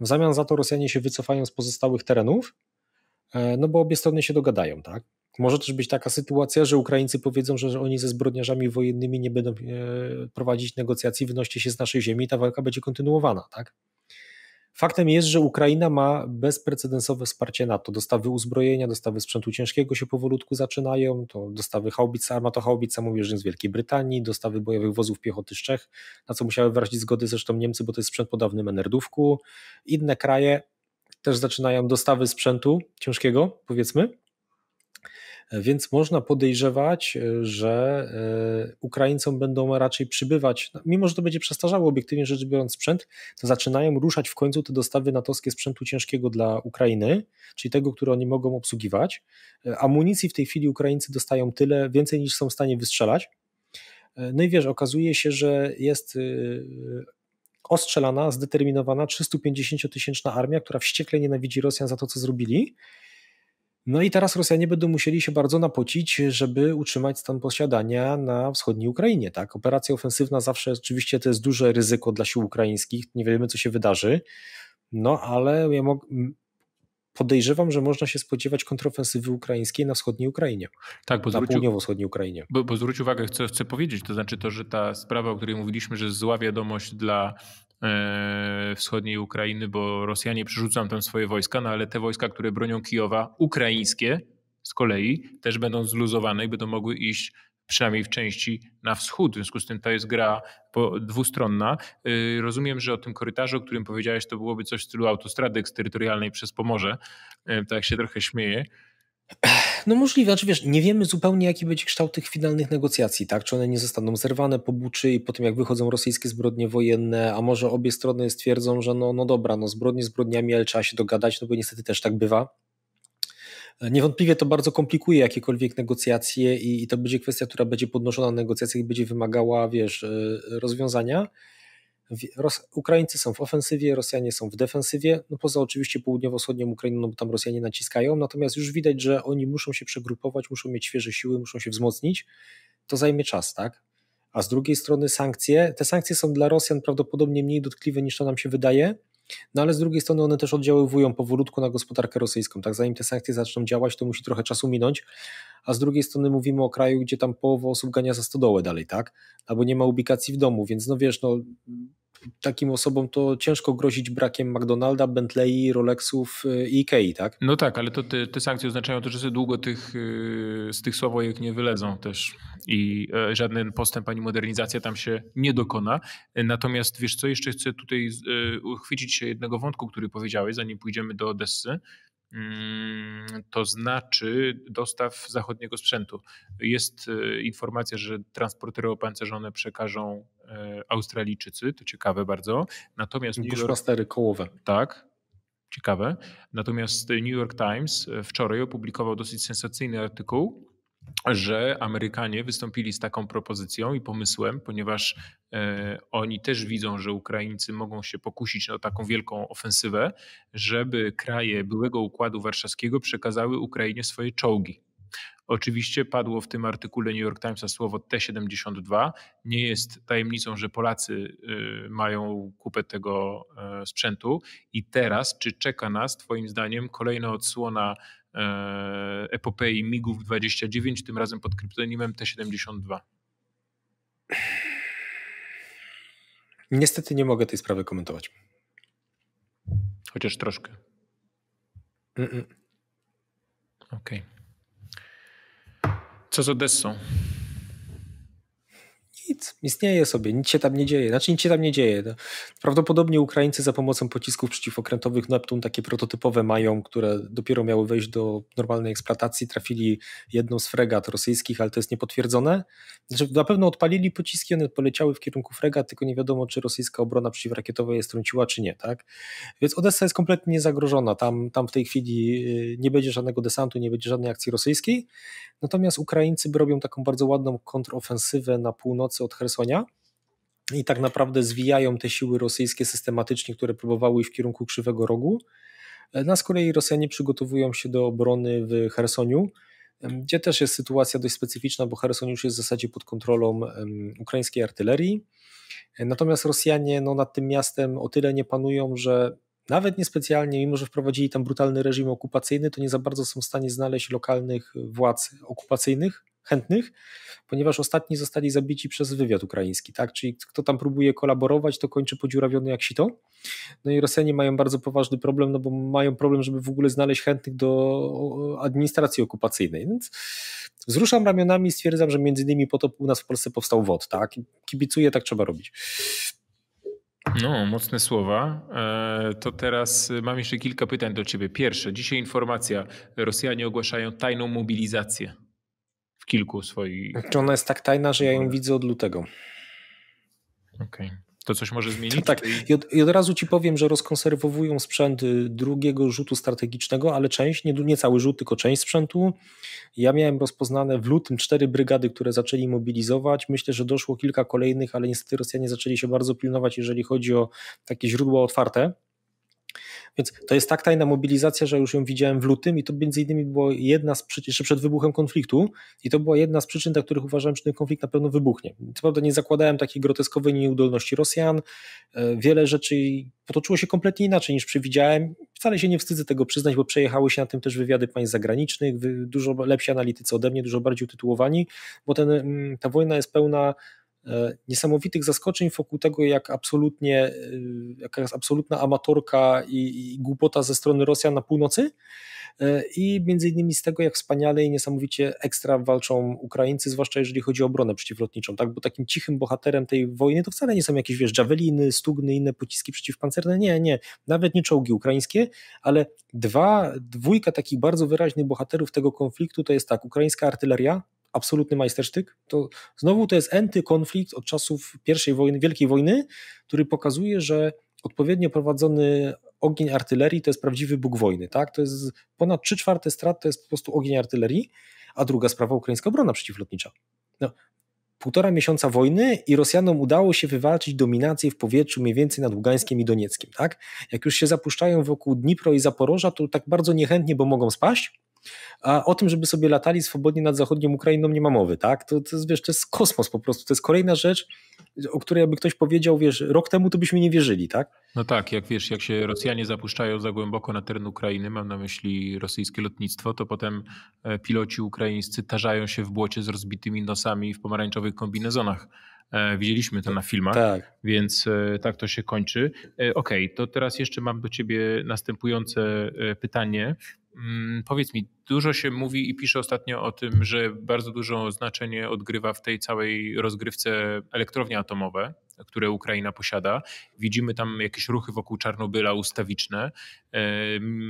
W zamian za to Rosjanie się wycofają z pozostałych terenów, e, no bo obie strony się dogadają, tak? Może też być taka sytuacja, że Ukraińcy powiedzą, że oni ze zbrodniarzami wojennymi nie będą e, prowadzić negocjacji, wynoście się z naszej ziemi i ta walka będzie kontynuowana, tak? Faktem jest, że Ukraina ma bezprecedensowe wsparcie NATO. Dostawy uzbrojenia, dostawy sprzętu ciężkiego się powolutku zaczynają, to dostawy haubic, armatohaubic samowierzchni z Wielkiej Brytanii, dostawy bojowych wozów piechoty z Czech, na co musiały wyrazić zgody zresztą Niemcy, bo to jest sprzęt po dawnym Enerdówku. Inne kraje też zaczynają dostawy sprzętu ciężkiego, powiedzmy, więc można podejrzewać, e, że e, Ukraińcom będą raczej przybywać, no, mimo że to będzie przestarzało obiektywnie rzecz biorąc sprzęt, to zaczynają ruszać w końcu te dostawy natowskie sprzętu ciężkiego dla Ukrainy, czyli tego, które oni mogą obsługiwać. E, amunicji w tej chwili Ukraińcy dostają tyle, więcej niż są w stanie wystrzelać. No i wiesz, okazuje się, że jest ostrzelana, zdeterminowana 350-tysięczna armia, która wściekle nienawidzi Rosjan za to, co zrobili no i teraz Rosjanie będą musieli się bardzo napocić, żeby utrzymać stan posiadania na wschodniej Ukrainie. Tak? Operacja ofensywna zawsze oczywiście to jest duże ryzyko dla sił ukraińskich, nie wiemy co się wydarzy, no ale ja mog- podejrzewam, że można się spodziewać kontrofensywy ukraińskiej na wschodniej Ukrainie. Tak, bo na zwrócił, południowo-wschodniej Ukrainie. Bo, bo zwróć uwagę, co chcę powiedzieć, to znaczy to, że ta sprawa, o której mówiliśmy, że zła wiadomość dla E, wschodniej Ukrainy, bo Rosjanie przerzucą tam swoje wojska, no ale te wojska, które bronią Kijowa, ukraińskie z kolei, też będą zluzowane i będą mogły iść przynajmniej w części na wschód. W związku z tym to jest gra dwustronna. E, rozumiem, że o tym korytarzu, o którym powiedziałeś, to byłoby coś w stylu autostrady eksterytorialnej przez Pomorze. E, tak się trochę śmieję. No możliwe, znaczy wiesz, nie wiemy zupełnie jaki będzie kształt tych finalnych negocjacji, tak? Czy one nie zostaną zerwane po Buczy i po tym jak wychodzą rosyjskie zbrodnie wojenne, a może obie strony stwierdzą, że no, no dobra, no zbrodnie zbrodniami, ale trzeba się dogadać, no bo niestety też tak bywa. Niewątpliwie to bardzo komplikuje jakiekolwiek negocjacje i, i to będzie kwestia, która będzie podnoszona na negocjacjach i będzie wymagała, wiesz, e, rozwiązania. Ros Ukraińcy są w ofensywie, Rosjanie są w defensywie, no poza oczywiście południowo-wschodnią Ukrainą, no bo tam Rosjanie naciskają, natomiast już widać, że oni muszą się przegrupować, muszą mieć świeże siły, muszą się wzmocnić, to zajmie czas, tak? A z drugiej strony sankcje, te sankcje są dla Rosjan prawdopodobnie mniej dotkliwe niż to nam się wydaje, no ale z drugiej strony one też oddziaływują powolutku na gospodarkę rosyjską. Tak, zanim te sankcje zaczną działać, to musi trochę czasu minąć. A z drugiej strony mówimy o kraju, gdzie tam połowa osób gania za stodołę dalej, tak? Albo nie ma ubikacji w domu, więc no wiesz, no takim osobom to ciężko grozić brakiem McDonalda, Bentley, Rolexów y, i Ikei, tak? No tak, ale to te, te sankcje oznaczają to, że sobie długo tych, y, z tych słowojek nie wylezą też i e, żaden postęp ani modernizacja tam się nie dokona. Natomiast wiesz co, jeszcze chcę tutaj e, uchwycić się jednego wątku, który powiedziałeś, zanim pójdziemy do Odessy, mm, to znaczy dostaw zachodniego sprzętu. Jest e, informacja, że transportery opancerzone przekażą E, Australijczycy, to ciekawe bardzo. Natomiast New York... kołowe. Tak, ciekawe. Natomiast New York Times e, wczoraj opublikował dosyć sensacyjny artykuł, że Amerykanie wystąpili z taką propozycją i pomysłem, ponieważ e, oni też widzą, że Ukraińcy mogą się pokusić o taką wielką ofensywę, żeby kraje byłego układu warszawskiego przekazały Ukrainie swoje czołgi. Oczywiście padło w tym artykule New York Timesa słowo T72. Nie jest tajemnicą, że Polacy y, mają kupę tego y, sprzętu. I teraz, czy czeka nas, Twoim zdaniem, kolejna odsłona y, epopei MIGów 29, tym razem pod kryptonimem T72? Niestety nie mogę tej sprawy komentować. Chociaż troszkę. Mm -mm. Okej. Okay. co to adesso? nic, istnieje sobie, nic się tam nie dzieje, znaczy nic się tam nie dzieje. No. Prawdopodobnie Ukraińcy za pomocą pocisków przeciwokrętowych Neptun, takie prototypowe mają, które dopiero miały wejść do normalnej eksploatacji, trafili jedną z fregat rosyjskich, ale to jest niepotwierdzone. Znaczy na pewno odpalili pociski, one poleciały w kierunku fregat, tylko nie wiadomo, czy rosyjska obrona przeciwrakietowa je strąciła, czy nie, tak? Więc Odessa jest kompletnie niezagrożona, tam, tam w tej chwili y, nie będzie żadnego desantu, nie będzie żadnej akcji rosyjskiej, natomiast Ukraińcy robią taką bardzo ładną kontrofensywę na północy północy od Hersonia i tak naprawdę zwijają te siły rosyjskie systematycznie, które próbowały w kierunku Krzywego Rogu. E, Na no, z kolei Rosjanie przygotowują się do obrony w Hersoniu, gdzie też jest sytuacja dość specyficzna, bo Herson już jest w zasadzie pod kontrolą ukraińskiej artylerii. E, natomiast Rosjanie no, nad tym miastem o tyle nie panują, że nawet niespecjalnie, mimo że wprowadzili tam brutalny reżim okupacyjny, to nie za bardzo są w stanie znaleźć lokalnych władz okupacyjnych, chętnych, ponieważ ostatni zostali zabici przez wywiad ukraiński, tak? Czyli kto tam próbuje kolaborować, to kończy podziurawiony jak sito. No i Rosjanie mają bardzo poważny problem, no bo mają problem, żeby w ogóle znaleźć chętnych do administracji okupacyjnej. Więc wzruszam ramionami i stwierdzam, że między innymi po to u nas w Polsce powstał WOD, tak? Kibicuję, tak trzeba robić. No, mocne słowa. E, to teraz e, mam jeszcze kilka pytań do Ciebie. Pierwsze, dzisiaj informacja: Rosjanie ogłaszają tajną mobilizację kilku swoich. Czy znaczy, ona jest tak tajna, że ja ją widzę od lutego? Okej. Okay. To coś może zmienić? To tak. I od, I od, razu ci powiem, że rozkonserwowują sprzęt y, drugiego rzutu strategicznego, ale część, nie, nie cały rzut, tylko część sprzętu. Ja miałem rozpoznane w lutym cztery brygady, które zaczęli mobilizować. Myślę, że doszło kilka kolejnych, ale niestety Rosjanie zaczęli się bardzo pilnować, jeżeli chodzi o takie źródła otwarte więc to jest tak tajna mobilizacja, że już ją widziałem w lutym i to między innymi była jedna z przyczyn, jeszcze przed wybuchem konfliktu i to była jedna z przyczyn, dla których uważałem, że ten konflikt na pewno wybuchnie. Co prawda nie zakładałem takiej groteskowej nieudolności Rosjan, e, wiele rzeczy potoczyło się kompletnie inaczej niż przewidziałem. Wcale się nie wstydzę tego przyznać, bo przejechały się na tym też wywiady państw zagranicznych, dużo lepsi analitycy ode mnie, dużo bardziej utytułowani, bo ten, mm, ta wojna jest pełna E, niesamowitych zaskoczeń wokół tego, jak absolutnie, e, jaka jest absolutna amatorka i, i głupota ze strony Rosjan na północy e, i między innymi z tego, jak wspaniale i niesamowicie ekstra walczą Ukraińcy, zwłaszcza jeżeli chodzi o obronę przeciwlotniczą, tak? bo takim cichym bohaterem tej wojny to wcale nie są jakieś, wiesz, dżaweliny, stugny, inne pociski przeciwpancerne, nie, nie, nawet nie czołgi ukraińskie, ale dwa, dwójka takich bardzo wyraźnych bohaterów tego konfliktu to jest tak, ukraińska artyleria, absolutny majstersztyk, to znowu to jest antykonflikt od czasów pierwszej wojny, Wielkiej Wojny, który pokazuje, że odpowiednio prowadzony ogień artylerii to jest prawdziwy Bóg wojny. Tak? To jest ponad 3 czwarte strat to jest po prostu ogień artylerii, a druga sprawa ukraińska obrona przeciwlotnicza. No, półtora miesiąca wojny i Rosjanom udało się wywalczyć dominację w powietrzu mniej więcej nad Ługańskim i Donieckim. Tak? Jak już się zapuszczają wokół Dnipro i Zaporoża, to tak bardzo niechętnie, bo mogą spaść, a o tym, żeby sobie latali swobodnie nad zachodnią Ukrainą nie ma mowy, tak? To, to, jest, wiesz, to jest kosmos po prostu. To jest kolejna rzecz, o której jakby ktoś powiedział, wiesz, rok temu to byśmy nie wierzyli, tak? No tak, jak wiesz, jak się Rosjanie zapuszczają za głęboko na teren Ukrainy, mam na myśli rosyjskie lotnictwo, to potem e, piloci ukraińscy tarzają się w błocie z rozbitymi nosami w pomarańczowych kombinezonach. E, widzieliśmy to na filmach, tak. więc e, tak to się kończy. Okej, okay, to teraz jeszcze mam do Ciebie następujące pytanie. Mm, powiedz mi, dużo się mówi i pisze ostatnio o tym, że bardzo dużo znaczenie odgrywa w tej całej rozgrywce elektrownie atomowe które Ukraina posiada. Widzimy tam jakieś ruchy wokół Czarnobyla ustawiczne.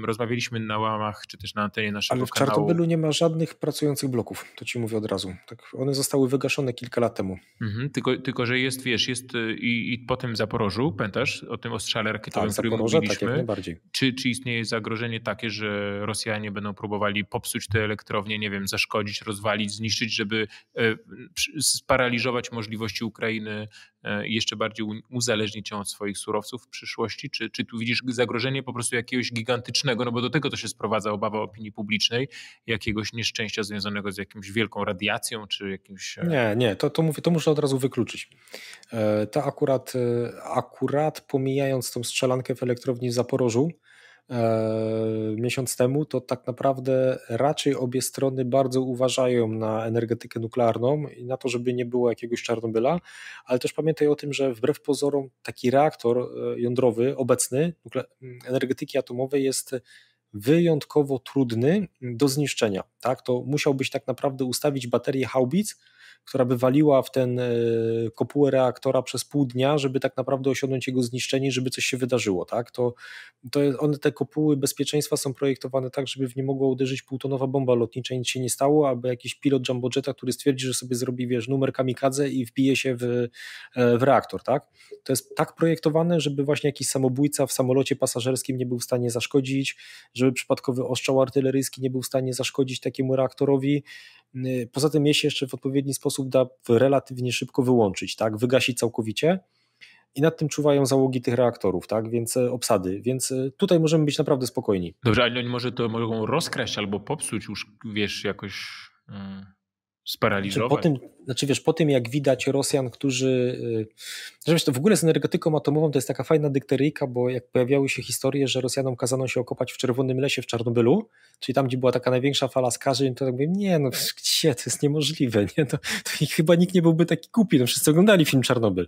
Rozmawialiśmy na łamach, czy też na antenie naszego Ale w kanału. Czarnobylu nie ma żadnych pracujących bloków, to ci mówię od razu. Tak, one zostały wygaszone kilka lat temu. Mhm, tylko, tylko, że jest, wiesz, jest y, i, i po tym Zaporożu, pamiętasz, o tym ostrzale rakietowym, tak, którym tak, mówiliśmy. Tak, czy, czy istnieje zagrożenie takie, że Rosjanie będą próbowali popsuć te elektrownie, nie wiem, zaszkodzić, rozwalić, zniszczyć, żeby e, sparaliżować możliwości Ukrainy E, jeszcze bardziej uzależnić ją od swoich surowców w przyszłości? Czy, czy tu widzisz zagrożenie po prostu jakiegoś gigantycznego, no bo do tego to się sprowadza obawa opinii publicznej, jakiegoś nieszczęścia związanego z jakąś wielką radiacją, czy jakimś... E, nie, nie, to, to, mówię, to muszę od razu wykluczyć. E, to akurat, akurat pomijając tą strzelankę w elektrowni w Zaporożu, E, miesiąc temu, to tak naprawdę raczej obie strony bardzo uważają na energetykę nuklearną i na to, żeby nie było jakiegoś Czarnobyla, ale też pamiętaj o tym, że wbrew pozorom taki reaktor e, jądrowy obecny energetyki atomowej jest wyjątkowo trudny do zniszczenia. Tak? To musiałbyś tak naprawdę ustawić baterię haubic, która by waliła w ten e, kopułę reaktora przez pół dnia, żeby tak naprawdę osiągnąć jego zniszczenie, żeby coś się wydarzyło. Tak? To, to one, te kopuły bezpieczeństwa są projektowane tak, żeby w nie mogła uderzyć półtonowa bomba lotnicza, nic się nie stało, albo jakiś pilot jumbojeta, który stwierdzi, że sobie zrobi wiesz, numer kamikadze i wbije się w, e, w reaktor. Tak? To jest tak projektowane, żeby właśnie jakiś samobójca w samolocie pasażerskim nie był w stanie zaszkodzić, żeby przypadkowy ostrzał artyleryjski nie był w stanie zaszkodzić takiemu reaktorowi. E, poza tym je się jeszcze w odpowiedni sposób sposób da relatywnie szybko wyłączyć, tak? wygasić całkowicie i nad tym czuwają załogi tych reaktorów, tak? Więc e, obsady, więc e, tutaj możemy być naprawdę spokojni. Dobrze, ale oni może to mogą rozkraść albo popsuć już, wiesz, jakoś. E, sparaliżować. Znaczy, po tym, znaczy wiesz, po tym jak widać Rosjan, którzy. Y, wiesz, to w ogóle z energetyką atomową to jest taka fajna dykteryjka, bo jak pojawiały się historie, że Rosjanom kazano się okopać w Czerwonym Lesie w Czarnobylu, czyli tam, gdzie była taka największa fala skażeń, to tak mówię, nie, no gdzie, to jest niemożliwe, nie? To, to chyba nikt nie byłby taki kupi, no wszyscy oglądali film Czarnobyl.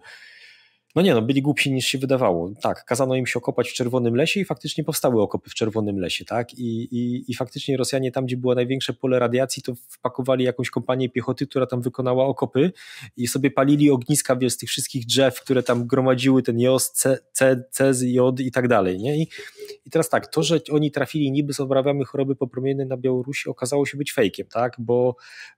No nie, no byli głupsi niż się wydawało. Tak, kazano im się okopać w Czerwonym Lesie i faktycznie powstały okopy w Czerwonym Lesie, tak? I, i, i faktycznie Rosjanie tam, gdzie było największe pole radiacji, to wpakowali jakąś kompanię piechoty, która tam wykonała okopy i sobie palili ogniska, z tych wszystkich drzew, które tam gromadziły ten jos, c, c, cez, jod i tak dalej, nie? I, I teraz tak, to, że oni trafili niby z obrawami choroby popromiennej na Białorusi okazało się być fejkiem, tak? Bo,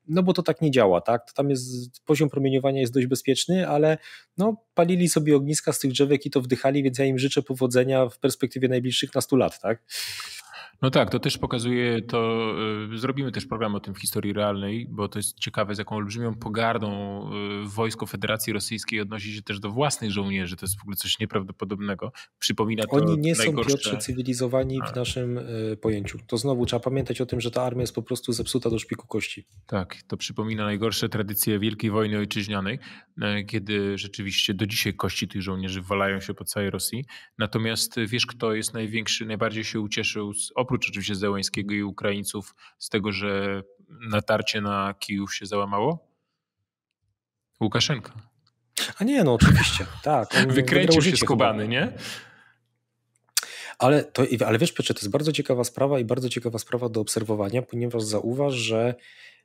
no bo to tak nie działa, tak? To tam jest, poziom promieniowania jest dość bezpieczny, ale no palili sobie ogniska z tych drzewek i to wdychali, więc ja im życzę powodzenia w perspektywie najbliższych 100 lat, tak? No tak, to też pokazuje to. Y, zrobimy też program o tym w historii realnej, bo to jest ciekawe, z jaką olbrzymią pogardą y, wojsko Federacji Rosyjskiej odnosi się też do własnych żołnierzy. To jest w ogóle coś nieprawdopodobnego. Przypomina to. Oni nie najgorsze... są Piotrze cywilizowani w naszym y, pojęciu. To znowu trzeba pamiętać o tym, że ta armia jest po prostu zepsuta do szpiku kości. Tak, to przypomina najgorsze tradycje Wielkiej Wojny Ojczyźnianej, e, kiedy rzeczywiście do dzisiaj kości tych żołnierzy walają się po całej Rosji. Natomiast wiesz, kto jest największy, najbardziej się ucieszył z oprócz oczywiście Zełańskiego i Ukraińców, z tego, że natarcie na Kijów się załamało? Łukaszenka. A nie, no oczywiście, tak. Wykręcił się z Kubany, nie? Ale, to, ale wiesz, Piotrze, to jest bardzo ciekawa sprawa i bardzo ciekawa sprawa do obserwowania, ponieważ zauważ, że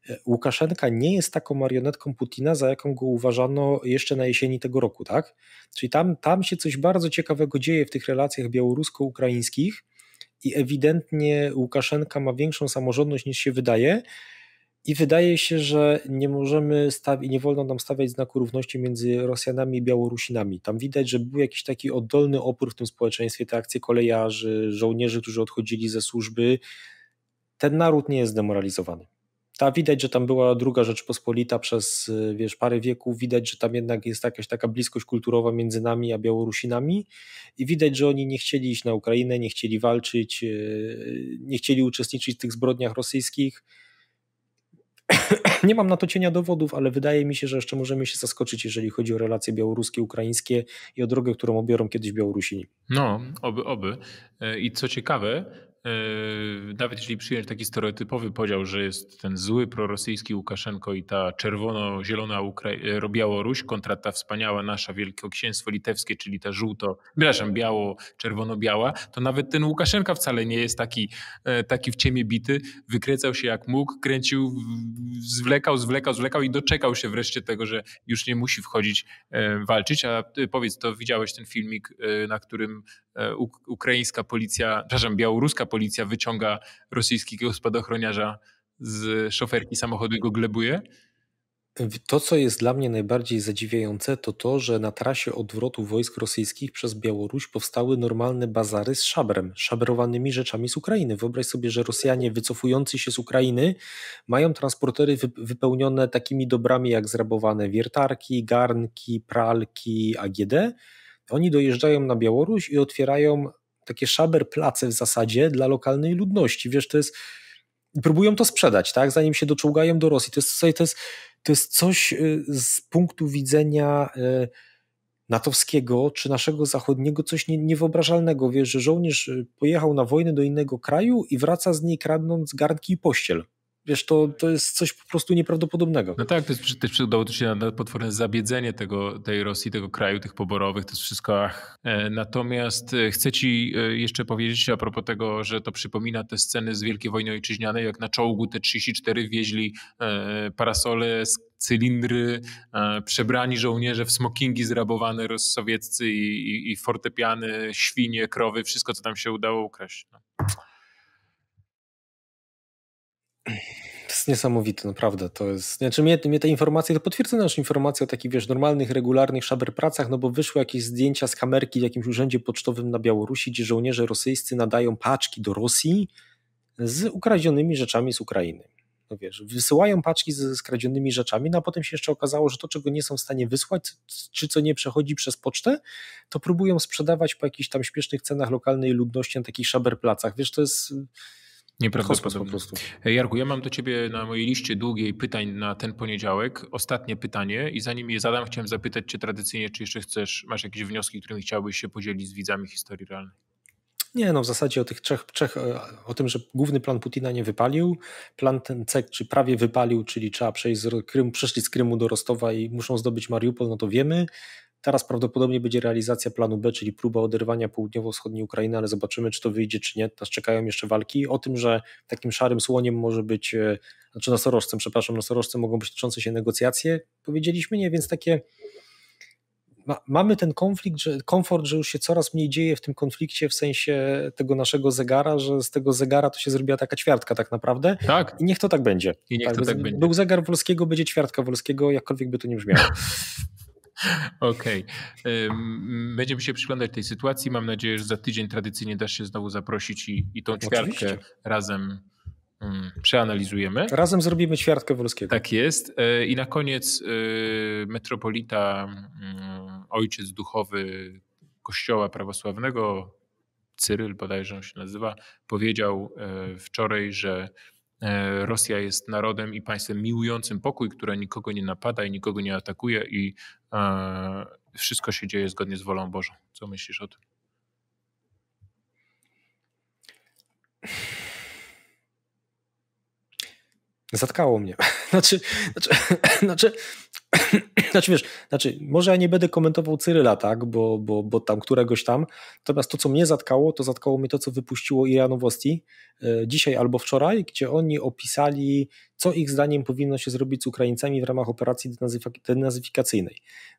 e, Łukaszenka nie jest taką marionetką Putina, za jaką go uważano jeszcze na jesieni tego roku, tak? Czyli tam, tam się coś bardzo ciekawego dzieje w tych relacjach białorusko-ukraińskich, i ewidentnie Łukaszenka ma większą samorządność niż się wydaje. I wydaje się, że nie możemy stawić, nie wolno nam stawiać znaku równości między Rosjanami i Białorusinami. Tam widać, że był jakiś taki oddolny opór w tym społeczeństwie, te akcje kolejarzy, żołnierzy, którzy odchodzili ze służby. Ten naród nie jest zdemoralizowany ta widać, że tam była druga Rzeczpospolita przez y, wiesz, parę wieków, widać, że tam jednak jest jakaś taka bliskość kulturowa między nami a Białorusinami i widać, że oni nie chcieli iść na Ukrainę, nie chcieli walczyć, y, nie chcieli uczestniczyć w tych zbrodniach rosyjskich. nie mam na to cienia dowodów, ale wydaje mi się, że jeszcze możemy się zaskoczyć, jeżeli chodzi o relacje białoruskie, ukraińskie i o drogę, którą obiorą kiedyś Białorusini. No, oby, oby. E, I co ciekawe, E, nawet jeśli przyjąć taki stereotypowy podział, że jest ten zły prorosyjski Łukaszenko i ta czerwono-zielona Ukra- e, Białoruś kontra ta wspaniała nasza Księstwo Litewskie, czyli ta żółto, przepraszam, biało-czerwono-biała, to nawet ten Łukaszenka wcale nie jest taki, e, taki w ciemię bity. Wykrecał się jak mógł, kręcił, zwlekał, zwlekał, zwlekał i doczekał się wreszcie tego, że już nie musi wchodzić, walczyć. A powiedz, to widziałeś ten filmik, na którym ukraińska policja, przepraszam, białoruska policja policja wyciąga rosyjskiego spadochroniarza z szoferki samochodu i go glebuje? To, co jest dla mnie najbardziej zadziwiające, to to, że na trasie odwrotu wojsk rosyjskich przez Białoruś powstały normalne bazary z szabrem, szabrowanymi rzeczami z Ukrainy. Wyobraź sobie, że Rosjanie wycofujący się z Ukrainy mają transportery wypełnione takimi dobrami jak zrabowane wiertarki, garnki, pralki, AGD. Oni dojeżdżają na Białoruś i otwierają takie szaber place w zasadzie dla lokalnej ludności. Wiesz, to jest. Próbują to sprzedać, tak? Zanim się doczołgają do Rosji. To jest, to jest, to jest coś y, z punktu widzenia y, natowskiego czy naszego zachodniego coś nie, niewyobrażalnego. Wiesz, że żołnierz y, pojechał na wojnę do innego kraju i wraca z niej kradnąc garnki i pościel. Wiesz, to, to jest coś po prostu nieprawdopodobnego. No tak, to jest też przydało się na potworne zabiedzenie tego, tej Rosji, tego kraju, tych poborowych, to jest wszystko ach. E, natomiast e, chcę ci e, jeszcze powiedzieć a propos tego, że to przypomina te sceny z Wielkiej Wojny Ojczyźnianej, jak na czołgu te 34 wieźli parasole z cylindry, przebrani żołnierze w smokingi zrabowane rozsowieccy i, i, i fortepiany, świnie, krowy, wszystko co tam się udało ukraść. No. To jest niesamowite, naprawdę. To jest, znaczy mnie, mnie te informacje, to potwierdza nasz informacja o takich, wiesz, normalnych, regularnych szaberpracach, no bo wyszły jakieś zdjęcia z kamerki w jakimś urzędzie pocztowym na Białorusi, gdzie żołnierze rosyjscy nadają paczki do Rosji z ukradzionymi rzeczami z Ukrainy. No wiesz, wysyłają paczki ze skradzionymi rzeczami, no a potem się jeszcze okazało, że to, czego nie są w stanie wysłać, czy co nie przechodzi przez pocztę, to próbują sprzedawać po jakichś tam śmiesznych cenach lokalnej ludności na takich szaberplacach. Wiesz, to jest Nieprawdopodobne. Po prostu. E, Jarku, ja mam do ciebie na mojej liście długiej pytań na ten poniedziałek. Ostatnie pytanie i zanim je zadam, chciałem zapytać cię tradycyjnie, czy jeszcze chcesz, masz jakieś wnioski, którymi chciałbyś się podzielić z widzami historii realnej? Nie, no w zasadzie o tych trzech, trzech, e, o tym, że główny plan Putina nie wypalił, plan ten CEK, czy prawie wypalił, czyli trzeba przejść z Krymu, przeszli z Krymu do Rostowa i muszą zdobyć Mariupol, no to wiemy. Teraz prawdopodobnie będzie realizacja planu B, czyli próba oderwania południowo-wschodniej Ukrainy, ale zobaczymy, czy to wyjdzie, czy nie. Nas czekają jeszcze walki. O tym, że takim szarym słoniem może być, e, znaczy nosorożcem, przepraszam, nosorożcem mogą być toczące się negocjacje, powiedzieliśmy nie, więc takie mamy ten konflikt, że, komfort, że już się coraz mniej dzieje w tym konflikcie w sensie tego naszego zegara, że z tego zegara to się zrobiła taka ćwiartka tak naprawdę. Tak. I niech to tak będzie. I niech tak, to tak będzie. Był zegar Wolskiego, będzie ćwiartka Wolskiego, jakkolwiek by to nie brzmiało. Okej. Okay. Będziemy się przyglądać tej sytuacji. Mam nadzieję, że za tydzień tradycyjnie dasz się znowu zaprosić i, i tą ćwiartkę razem um, przeanalizujemy. Razem zrobimy ćwiartkę Wolskiego. Tak jest. E, I na koniec e, metropolita, mm, ojciec duchowy Kościoła Prawosławnego, Cyryl bodajże on się nazywa, powiedział e, wczoraj, że E, Rosja jest narodem i państwem miłującym pokój, które nikogo nie napada i nikogo nie atakuje i e, wszystko się dzieje zgodnie z wolą Bożą. Co myślisz o tym? Zatkało mnie. Znaczy, znaczy, znaczy znaczy wiesz, znaczy, może ja nie będę komentował Cyryla, tak, bo, bo, bo tam któregoś tam, natomiast to, co mnie zatkało, to zatkało mnie to, co wypuściło Iranowosti e, dzisiaj albo wczoraj, gdzie oni opisali, co ich zdaniem powinno się zrobić z Ukraińcami w ramach operacji denazyfikacyjnej.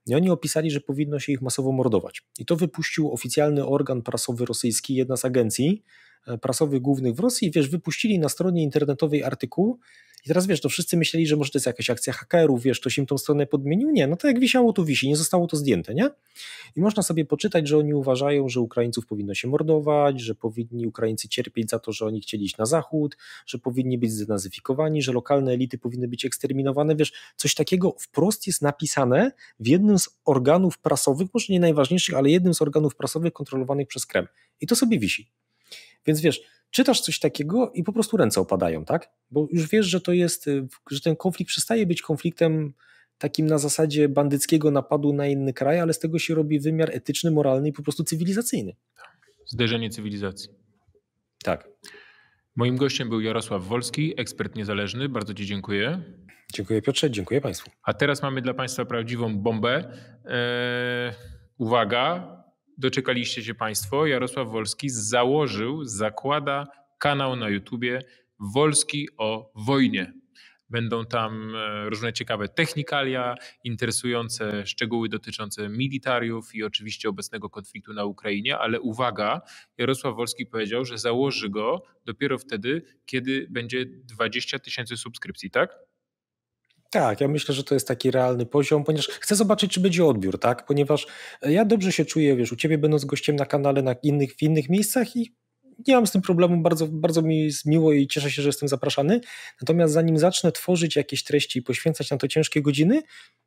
I oni opisali, że powinno się ich masowo mordować. I to wypuścił oficjalny organ prasowy rosyjski, jedna z agencji e, prasowych głównych w Rosji, wiesz, wypuścili na stronie internetowej artykuł, i teraz wiesz, to wszyscy myśleli, że może to jest jakaś akcja hakerów, wiesz, ktoś im tą stronę podmienił. Nie, no to jak wisiało, to wisi, nie zostało to zdjęte, nie? I można sobie poczytać, że oni uważają, że Ukraińców powinno się mordować, że powinni Ukraińcy cierpieć za to, że oni chcieli iść na zachód, że powinni być zdenazyfikowani, że lokalne elity powinny być eksterminowane. Wiesz, coś takiego wprost jest napisane w jednym z organów prasowych, może nie najważniejszych, ale jednym z organów prasowych kontrolowanych przez Kreml. I to sobie wisi. Więc wiesz, czytasz coś takiego i po prostu ręce opadają, tak? Bo już wiesz, że to jest, y, że ten konflikt przestaje być konfliktem takim na zasadzie bandyckiego napadu na inny kraj, ale z tego się robi wymiar etyczny, moralny i po prostu cywilizacyjny. Zderzenie cywilizacji. Tak. Moim gościem był Jarosław Wolski, ekspert niezależny. Bardzo Ci dziękuję. Dziękuję Piotrze, dziękuję Państwu. A teraz mamy dla Państwa prawdziwą bombę. Eee, uwaga, doczekaliście się Państwo, Jarosław Wolski założył, zakłada kanał na YouTubie Wolski o wojnie. Będą tam e, różne ciekawe technikalia, interesujące szczegóły dotyczące militariów i oczywiście obecnego konfliktu na Ukrainie, ale uwaga, Jarosław Wolski powiedział, że założy go dopiero wtedy, kiedy będzie 20 tysięcy subskrypcji, tak? Tak, ja myślę, że to jest taki realny poziom, ponieważ chcę zobaczyć, czy będzie odbiór, tak? Ponieważ e, ja dobrze się czuję, wiesz, u ciebie będąc gościem na kanale, na innych, w innych miejscach i nie mam z tym problemu, bardzo, bardzo mi jest miło i cieszę się, że jestem zapraszany. Natomiast zanim zacznę tworzyć jakieś treści i poświęcać na to ciężkie godziny,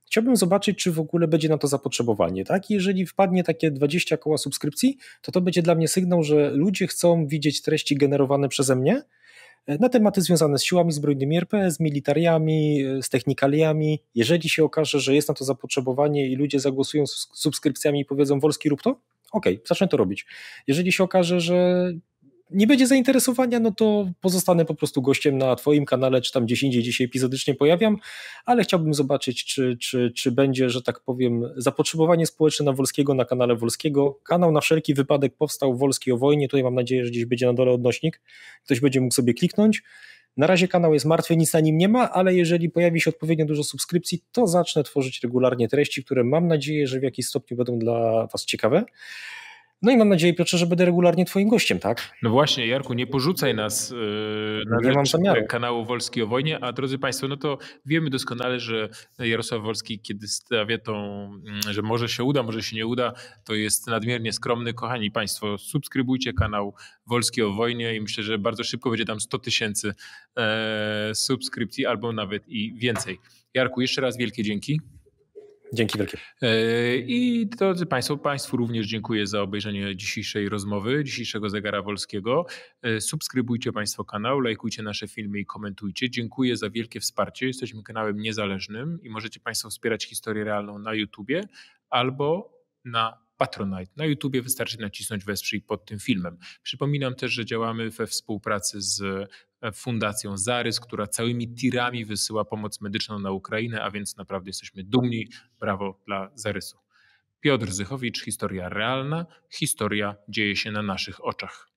chciałbym zobaczyć, czy w ogóle będzie na to zapotrzebowanie. Tak? I jeżeli wpadnie takie 20 koła subskrypcji, to to będzie dla mnie sygnał, że ludzie chcą widzieć treści generowane przeze mnie, na tematy związane z siłami zbrojnymi RP, z militariami, z technikaliami. Jeżeli się okaże, że jest na to zapotrzebowanie i ludzie zagłosują subskrypcjami i powiedzą Wolski rób to, okej, okay, zacznę to robić. Jeżeli się okaże, że nie będzie zainteresowania, no to pozostanę po prostu gościem na Twoim kanale, czy tam gdzieś indziej dzisiaj epizodycznie pojawiam, ale chciałbym zobaczyć, czy, czy, czy będzie, że tak powiem, zapotrzebowanie społeczne na Wolskiego na kanale Wolskiego. Kanał na wszelki wypadek powstał Wolski o wojnie, tutaj mam nadzieję, że gdzieś będzie na dole odnośnik, ktoś będzie mógł sobie kliknąć. Na razie kanał jest martwy, nic na nim nie ma, ale jeżeli pojawi się odpowiednio dużo subskrypcji, to zacznę tworzyć regularnie treści, które mam nadzieję, że w jakiś stopniu będą dla Was ciekawe. No i mam nadzieję, Piotrze, że będę regularnie twoim gościem, tak? No właśnie, Jarku, nie porzucaj nas yy, na nie e, kanału Wolski o wojnie, a drodzy Państwo, no to wiemy doskonale, że Jarosław Wolski, kiedy stawia tą, mm, że może się uda, może się nie uda, to jest nadmiernie skromny. Kochani Państwo, subskrybujcie kanał Wolski o wojnie i myślę, że bardzo szybko będzie tam 100 tysięcy e, subskrypcji albo nawet i więcej. Jarku, jeszcze raz wielkie dzięki. Dzięki wielkie. E, I drodzy Państwo, Państwu również dziękuję za obejrzenie dzisiejszej rozmowy, dzisiejszego zegara wolskiego. E, subskrybujcie Państwo kanał, lajkujcie nasze filmy i komentujcie. Dziękuję za wielkie wsparcie. Jesteśmy kanałem niezależnym i możecie Państwo wspierać historię realną na YouTubie albo na Patronite. Na YouTubie wystarczy nacisnąć wesprzyj pod tym filmem. Przypominam też, że działamy we współpracy z e, Fundacją Zarys, która całymi tirami wysyła pomoc medyczną na Ukrainę, a więc naprawdę jesteśmy dumni. Brawo dla Zarysu. Piotr Zychowicz, Historia Realna. Historia dzieje się na naszych oczach.